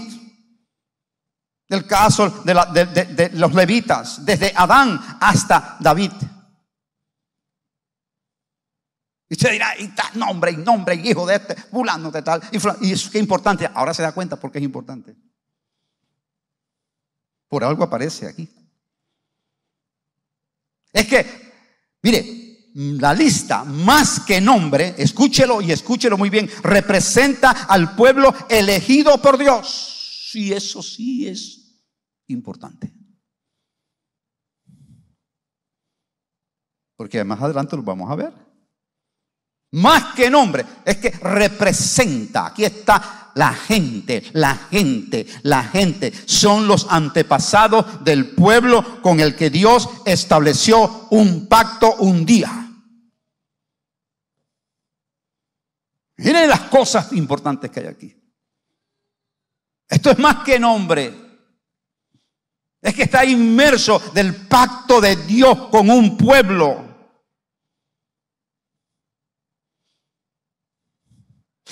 del caso de, los levitas, desde Adán hasta David. Y usted dirá, y tal nombre, y nombre, y hijo de este, fulano de tal. Y, y eso que es importante. Ahora se da cuenta por qué es importante. Por algo aparece aquí. Es que, mire, la lista, más que nombre, escúchelo y escúchelo muy bien, representa al pueblo elegido por Dios. Y eso sí es importante. Porque más adelante lo vamos a ver. Más que nombre, es que representa. Aquí está la gente, la gente, la gente. Son los antepasados del pueblo con el que Dios estableció un pacto un día. Miren las cosas importantes que hay aquí. Esto es más que nombre. Es que está inmerso del pacto de Dios con un pueblo.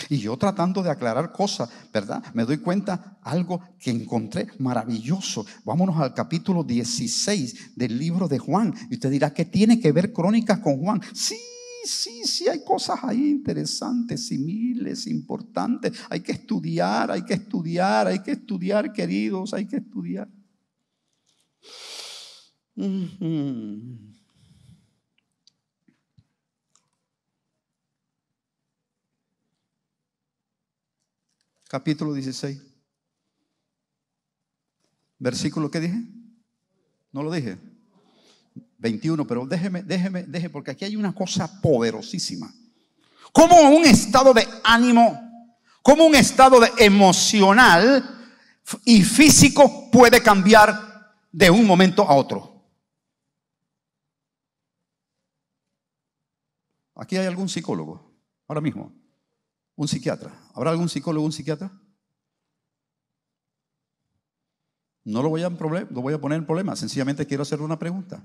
Y yo tratando de aclarar cosas, ¿verdad? Me doy cuenta algo que encontré maravilloso. Vámonos al capítulo 16 del libro de Juan. Y usted dirá, ¿qué tiene que ver crónicas con Juan? Sí, sí, sí, hay cosas ahí interesantes, similes, importantes. Hay que estudiar, hay que estudiar, hay que estudiar, queridos, hay que estudiar. capítulo 16. Versículo, ¿qué dije? No lo dije. 21, pero déjeme, déjeme, déjeme, porque aquí hay una cosa poderosísima. Como un estado de ánimo, como un estado de emocional y físico puede cambiar de un momento a otro. Aquí hay algún psicólogo, ahora mismo, un psiquiatra. ¿Habrá algún psicólogo, un psiquiatra? No lo voy a, voy a poner en problema, sencillamente quiero hacerle una pregunta.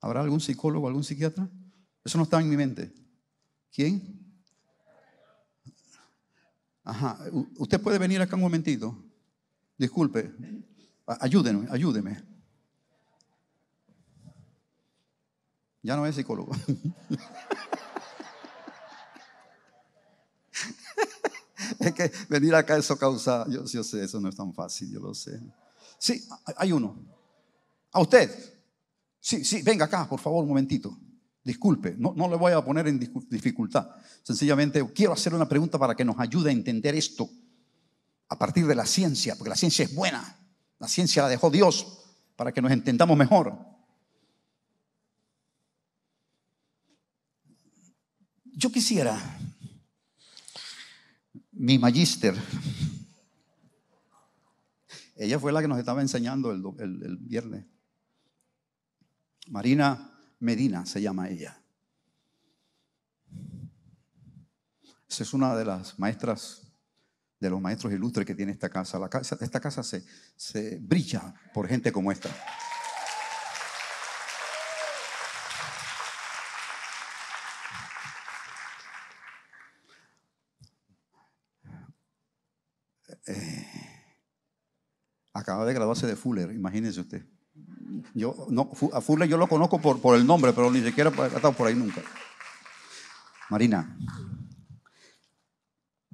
¿Habrá algún psicólogo, algún psiquiatra? Eso no está en mi mente. ¿Quién? Ajá, usted puede venir acá un momentito. Disculpe, ayúdenme, ayúdeme. Ya no es psicólogo. es que venir acá eso causa, yo, sé, eso no es tan fácil, yo lo sé. Sí, hay uno. A usted. Sí, sí, venga acá, por favor, un momentito. Disculpe, no, no, le voy a poner en dificultad. Sencillamente quiero hacer una pregunta para que nos ayude a entender esto a partir de la ciencia, porque la ciencia es buena. La ciencia la dejó Dios para que nos entendamos mejor. Yo quisiera, mi magíster, ella fue la que nos estaba enseñando el, viernes, Marina Medina se llama ella. Esa es una de las maestras, de los maestros ilustres que tiene esta casa. La esta casa se, se brilla por gente como esta. Eh, acaba de graduarse de Fuller, imagínense usted. Yo, no, a Fuller yo lo conozco por, por el nombre, pero ni siquiera he estado por ahí nunca. Marina,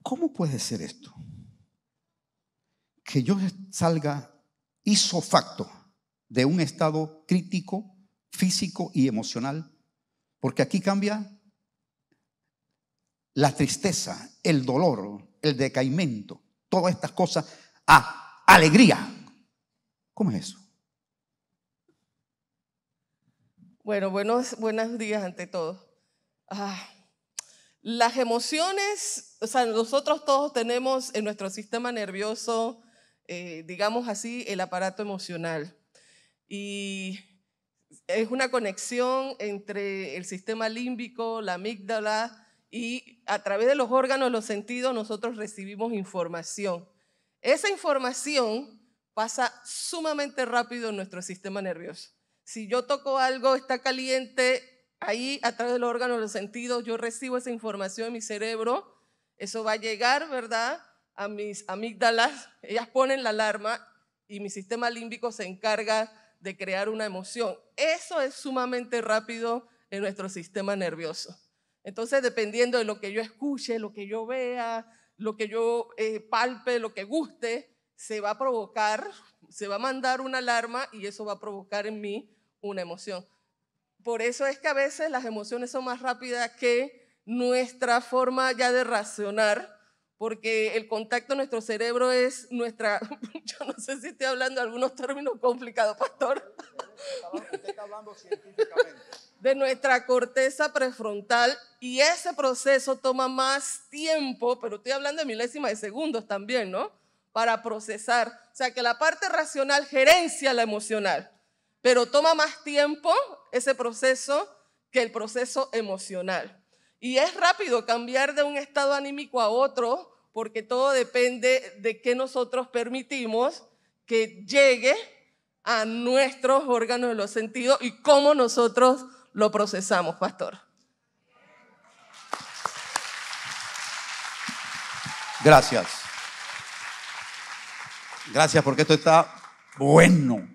¿cómo puede ser esto? Que yo salga isofacto de un estado crítico, físico y emocional, porque aquí cambia la tristeza, el dolor, el decaimiento, todas estas cosas a alegría. ¿Cómo es eso? Bueno, buenos, días ante todo. Ah, las emociones, o sea, nosotros todos tenemos en nuestro sistema nervioso, eh, digamos así, el aparato emocional. Y es una conexión entre el sistema límbico, la amígdala, y a través de los órganos, los sentidos, nosotros recibimos información. Esa información pasa sumamente rápido en nuestro sistema nervioso. Si yo toco algo, está caliente, ahí a través de del órgano, los sentidos, yo recibo esa información en mi cerebro, eso va a llegar, ¿verdad? A mis amígdalas, ellas ponen la alarma y mi sistema límbico se encarga de crear una emoción. Eso es sumamente rápido en nuestro sistema nervioso. Entonces, dependiendo de lo que yo escuche, lo que yo vea, lo que yo eh, palpe, lo que guste, se va a provocar, se va a mandar una alarma y eso va a provocar en mí una emoción. Por eso es que a veces las emociones son más rápidas que nuestra forma ya de racionar, porque el contacto nuestro cerebro es nuestra, yo no sé si estoy hablando algunos términos complicados, pastor. Usted está hablando científicamente de nuestra corteza prefrontal y ese proceso toma más tiempo, pero estoy hablando de milésimas de segundos también, ¿no? Para procesar. O sea que la parte racional gerencia la emocional, pero toma más tiempo ese proceso que el proceso emocional. Y es rápido cambiar de un estado anímico a otro, porque todo depende de qué nosotros permitimos que llegue a nuestros órganos de los sentidos y cómo nosotros lo procesamos, pastor. Gracias. Gracias porque esto está bueno.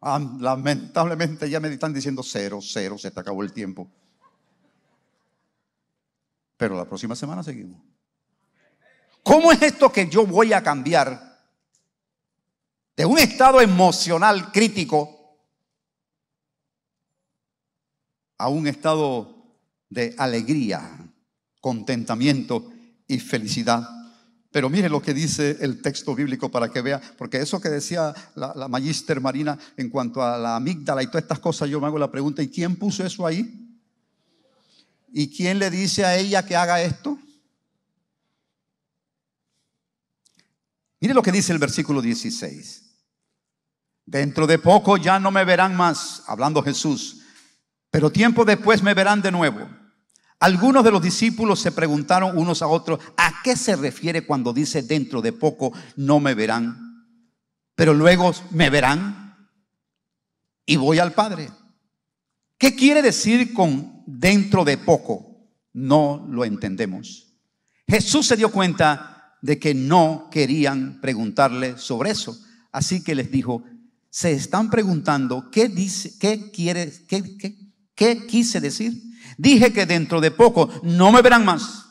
Ah, lamentablemente ya me están diciendo cero, cero, se te acabó el tiempo. Pero la próxima semana seguimos. ¿Cómo es esto que yo voy a cambiar de un estado emocional crítico a un estado de alegría, contentamiento y felicidad. Pero mire lo que dice el texto bíblico para que vea, porque eso que decía la, magister Marina en cuanto a la amígdala y todas estas cosas, yo me hago la pregunta, ¿y quién puso eso ahí? ¿Y quién le dice a ella que haga esto? Mire lo que dice el versículo 16. Dentro de poco ya no me verán más, hablando Jesús, pero tiempo después me verán de nuevo. Algunos de los discípulos se preguntaron unos a otros, ¿a qué se refiere cuando dice dentro de poco no me verán? Pero luego me verán y voy al Padre. ¿Qué quiere decir con dentro de poco? No lo entendemos. Jesús se dio cuenta de que no querían preguntarle sobre eso. Así que les dijo, se están preguntando qué dice, qué quiere, qué, ¿Qué quise decir? Dije que dentro de poco no me verán más,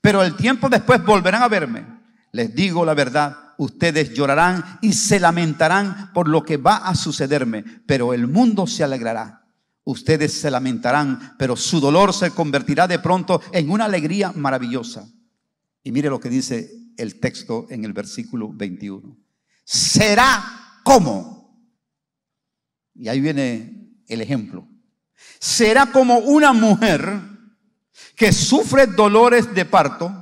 pero el tiempo después volverán a verme. Les digo la verdad, ustedes llorarán y se lamentarán por lo que va a sucederme, pero el mundo se alegrará. Ustedes se lamentarán, pero su dolor se convertirá de pronto en una alegría maravillosa. Y mire lo que dice el texto en el versículo 21. Será como. Y ahí viene el ejemplo será como una mujer que sufre dolores de parto,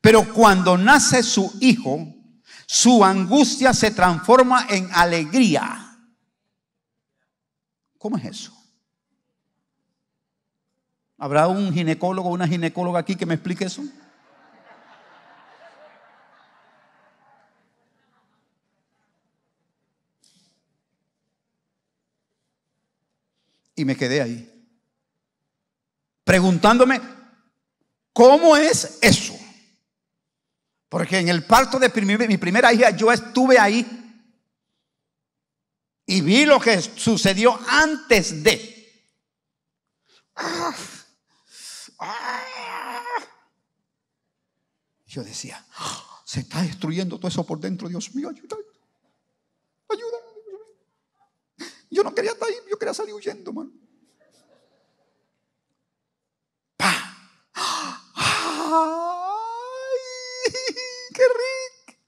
pero cuando nace su hijo, su angustia se transforma en alegría. ¿Cómo es eso? ¿Habrá un ginecólogo o una ginecóloga aquí que me explique eso? y me quedé ahí. Preguntándome, ¿cómo es eso? Porque en el parto de mi primera hija yo estuve ahí y vi lo que sucedió antes de. Yo decía, ah, se está destruyendo todo eso por dentro, Dios mío, ayúdame. Yo no quería estar ahí, yo quería salir huyendo, mano. ¡Ay! ¡Qué rico!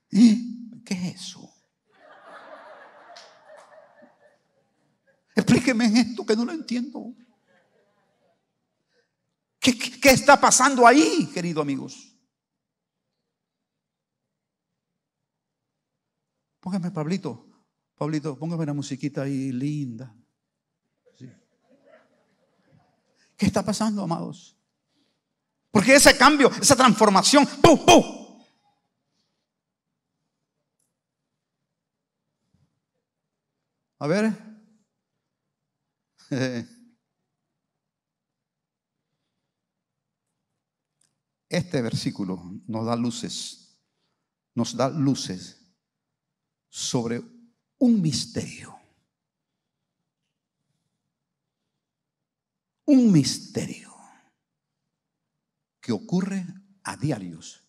¿Qué es eso? Explíqueme esto que no lo entiendo. ¿Qué, está pasando ahí, queridos amigos? Póngame, Pablito. Pablito, póngame una musiquita ahí linda. ¿Qué está pasando, amados? Porque ese cambio, esa transformación, ¡pum, pum! A ver. Este versículo nos da luces, nos da luces sobre un misterio. Un misterio que ocurre a diarios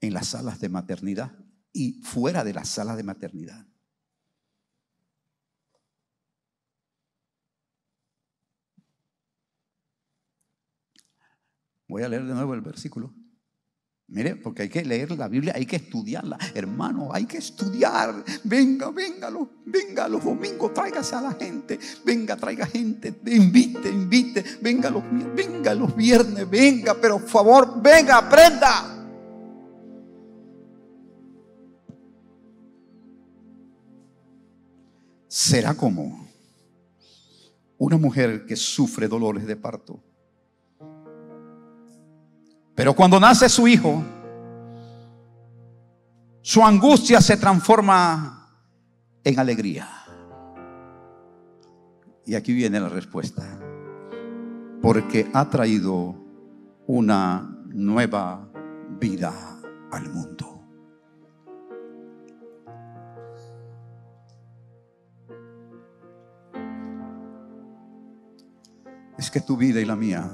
en las salas de maternidad y fuera de la sala de maternidad. Voy a leer de nuevo el versículo. Mire, porque hay que leer la Biblia, hay que estudiarla. Hermano, hay que estudiar. Venga, venga, los, venga los domingos, tráigase a la gente. Venga, traiga gente, invite, invite. Venga los, venga los viernes, venga, pero por favor, venga, aprenda. Será como una mujer que sufre dolores de parto pero cuando nace su hijo, su angustia se transforma en alegría. Y aquí viene la respuesta. Porque ha traído una nueva vida al mundo. Es que tu vida y la mía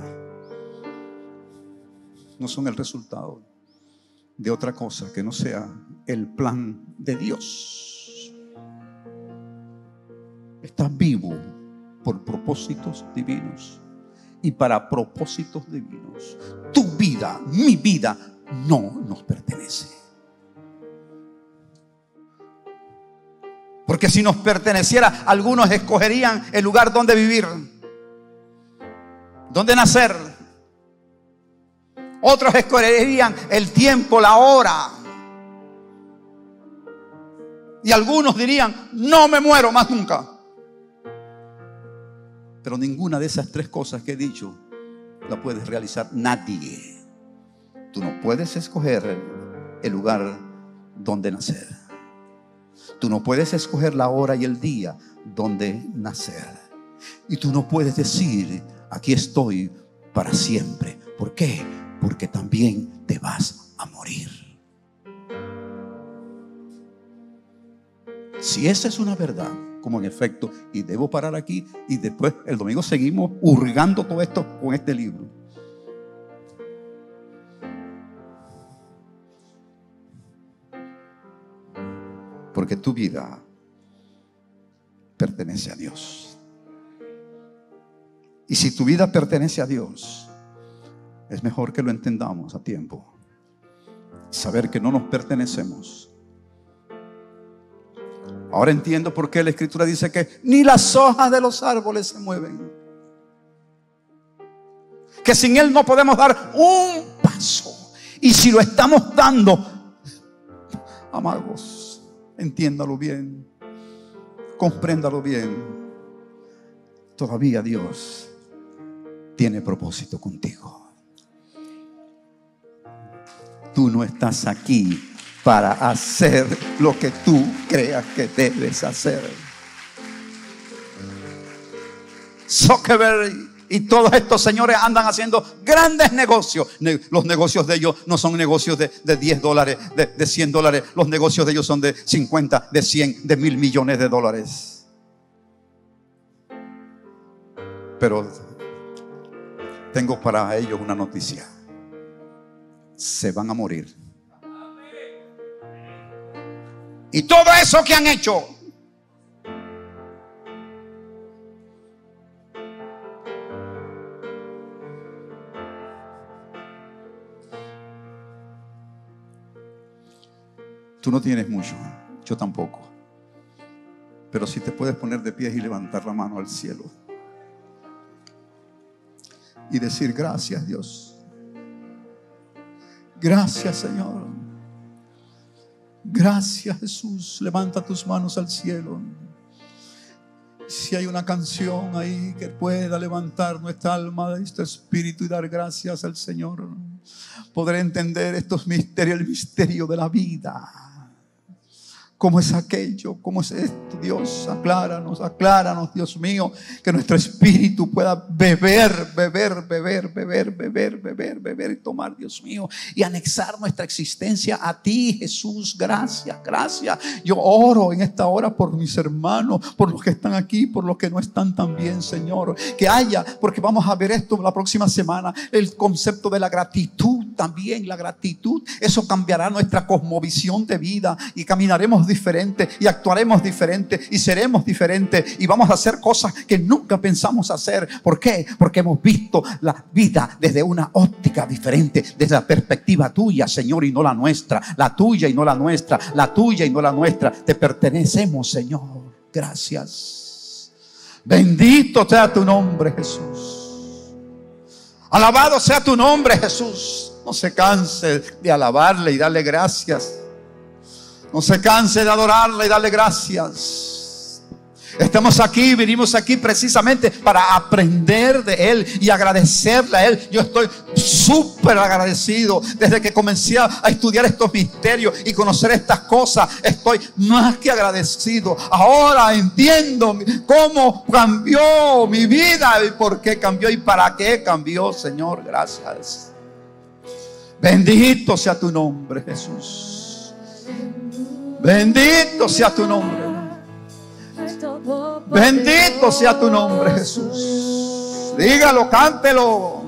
no son el resultado de otra cosa que no sea el plan de Dios. Estás vivo por propósitos divinos y para propósitos divinos. Tu vida, mi vida, no nos pertenece. Porque si nos perteneciera, algunos escogerían el lugar donde vivir, donde nacer, otros escogerían el tiempo, la hora. Y algunos dirían, no me muero más nunca. Pero ninguna de esas tres cosas que he dicho la puedes realizar nadie. Tú no puedes escoger el lugar donde nacer. Tú no puedes escoger la hora y el día donde nacer. Y tú no puedes decir, aquí estoy para siempre. ¿Por qué? porque también te vas a morir. Si esa es una verdad, como en efecto, y debo parar aquí y después el domingo seguimos hurgando todo esto con este libro. Porque tu vida pertenece a Dios. Y si tu vida pertenece a Dios, es mejor que lo entendamos a tiempo. Saber que no nos pertenecemos. Ahora entiendo por qué la escritura dice que ni las hojas de los árboles se mueven. Que sin Él no podemos dar un paso. Y si lo estamos dando, amados, entiéndalo bien, compréndalo bien. Todavía Dios tiene propósito contigo tú no estás aquí para hacer lo que tú creas que debes hacer. Zuckerberg y todos estos señores andan haciendo grandes negocios. los negocios de ellos no son negocios de, 10 dólares, de 100 dólares. Los negocios de ellos son de 50, de 100, de mil millones de dólares. Pero tengo para ellos una noticia se van a morir. Y todo eso que han hecho. Tú no tienes mucho, yo tampoco. Pero si te puedes poner de pie y levantar la mano al cielo. Y decir gracias Dios. Gracias, Señor. Gracias, Jesús. Levanta tus manos al cielo. Si hay una canción ahí que pueda levantar nuestra alma, nuestro espíritu y dar gracias al Señor, podré entender estos misterios, el misterio de la vida ¿Cómo es aquello? ¿Cómo es esto? Dios, acláranos, acláranos, Dios mío, que nuestro espíritu pueda beber, beber, beber, beber, beber, beber, beber y tomar, Dios mío, y anexar nuestra existencia a ti, Jesús. Gracias, gracias. Yo oro en esta hora por mis hermanos, por los que están aquí, por los que no están también, Señor. Que haya, porque vamos a ver esto la próxima semana, el concepto de la gratitud también, la gratitud. Eso cambiará nuestra cosmovisión de vida y caminaremos diferente y actuaremos diferente y seremos diferentes y vamos a hacer cosas que nunca pensamos hacer. ¿Por qué? Porque hemos visto la vida desde una óptica diferente, desde la perspectiva tuya, Señor, y no la nuestra, la tuya y no la nuestra, la tuya y no la nuestra. Te pertenecemos, Señor. Gracias. Bendito sea tu nombre, Jesús. Alabado sea tu nombre, Jesús. No se canse de alabarle y darle gracias. No se canse de adorarle y darle gracias. Estamos aquí, vinimos aquí precisamente para aprender de Él y agradecerle a Él. Yo estoy súper agradecido desde que comencé a estudiar estos misterios y conocer estas cosas. Estoy más que agradecido. Ahora entiendo cómo cambió mi vida y por qué cambió y para qué cambió, Señor. Gracias. Bendito sea tu nombre, Jesús. Bendito sea tu nombre. Bendito sea tu nombre, Jesús. Dígalo, cántelo.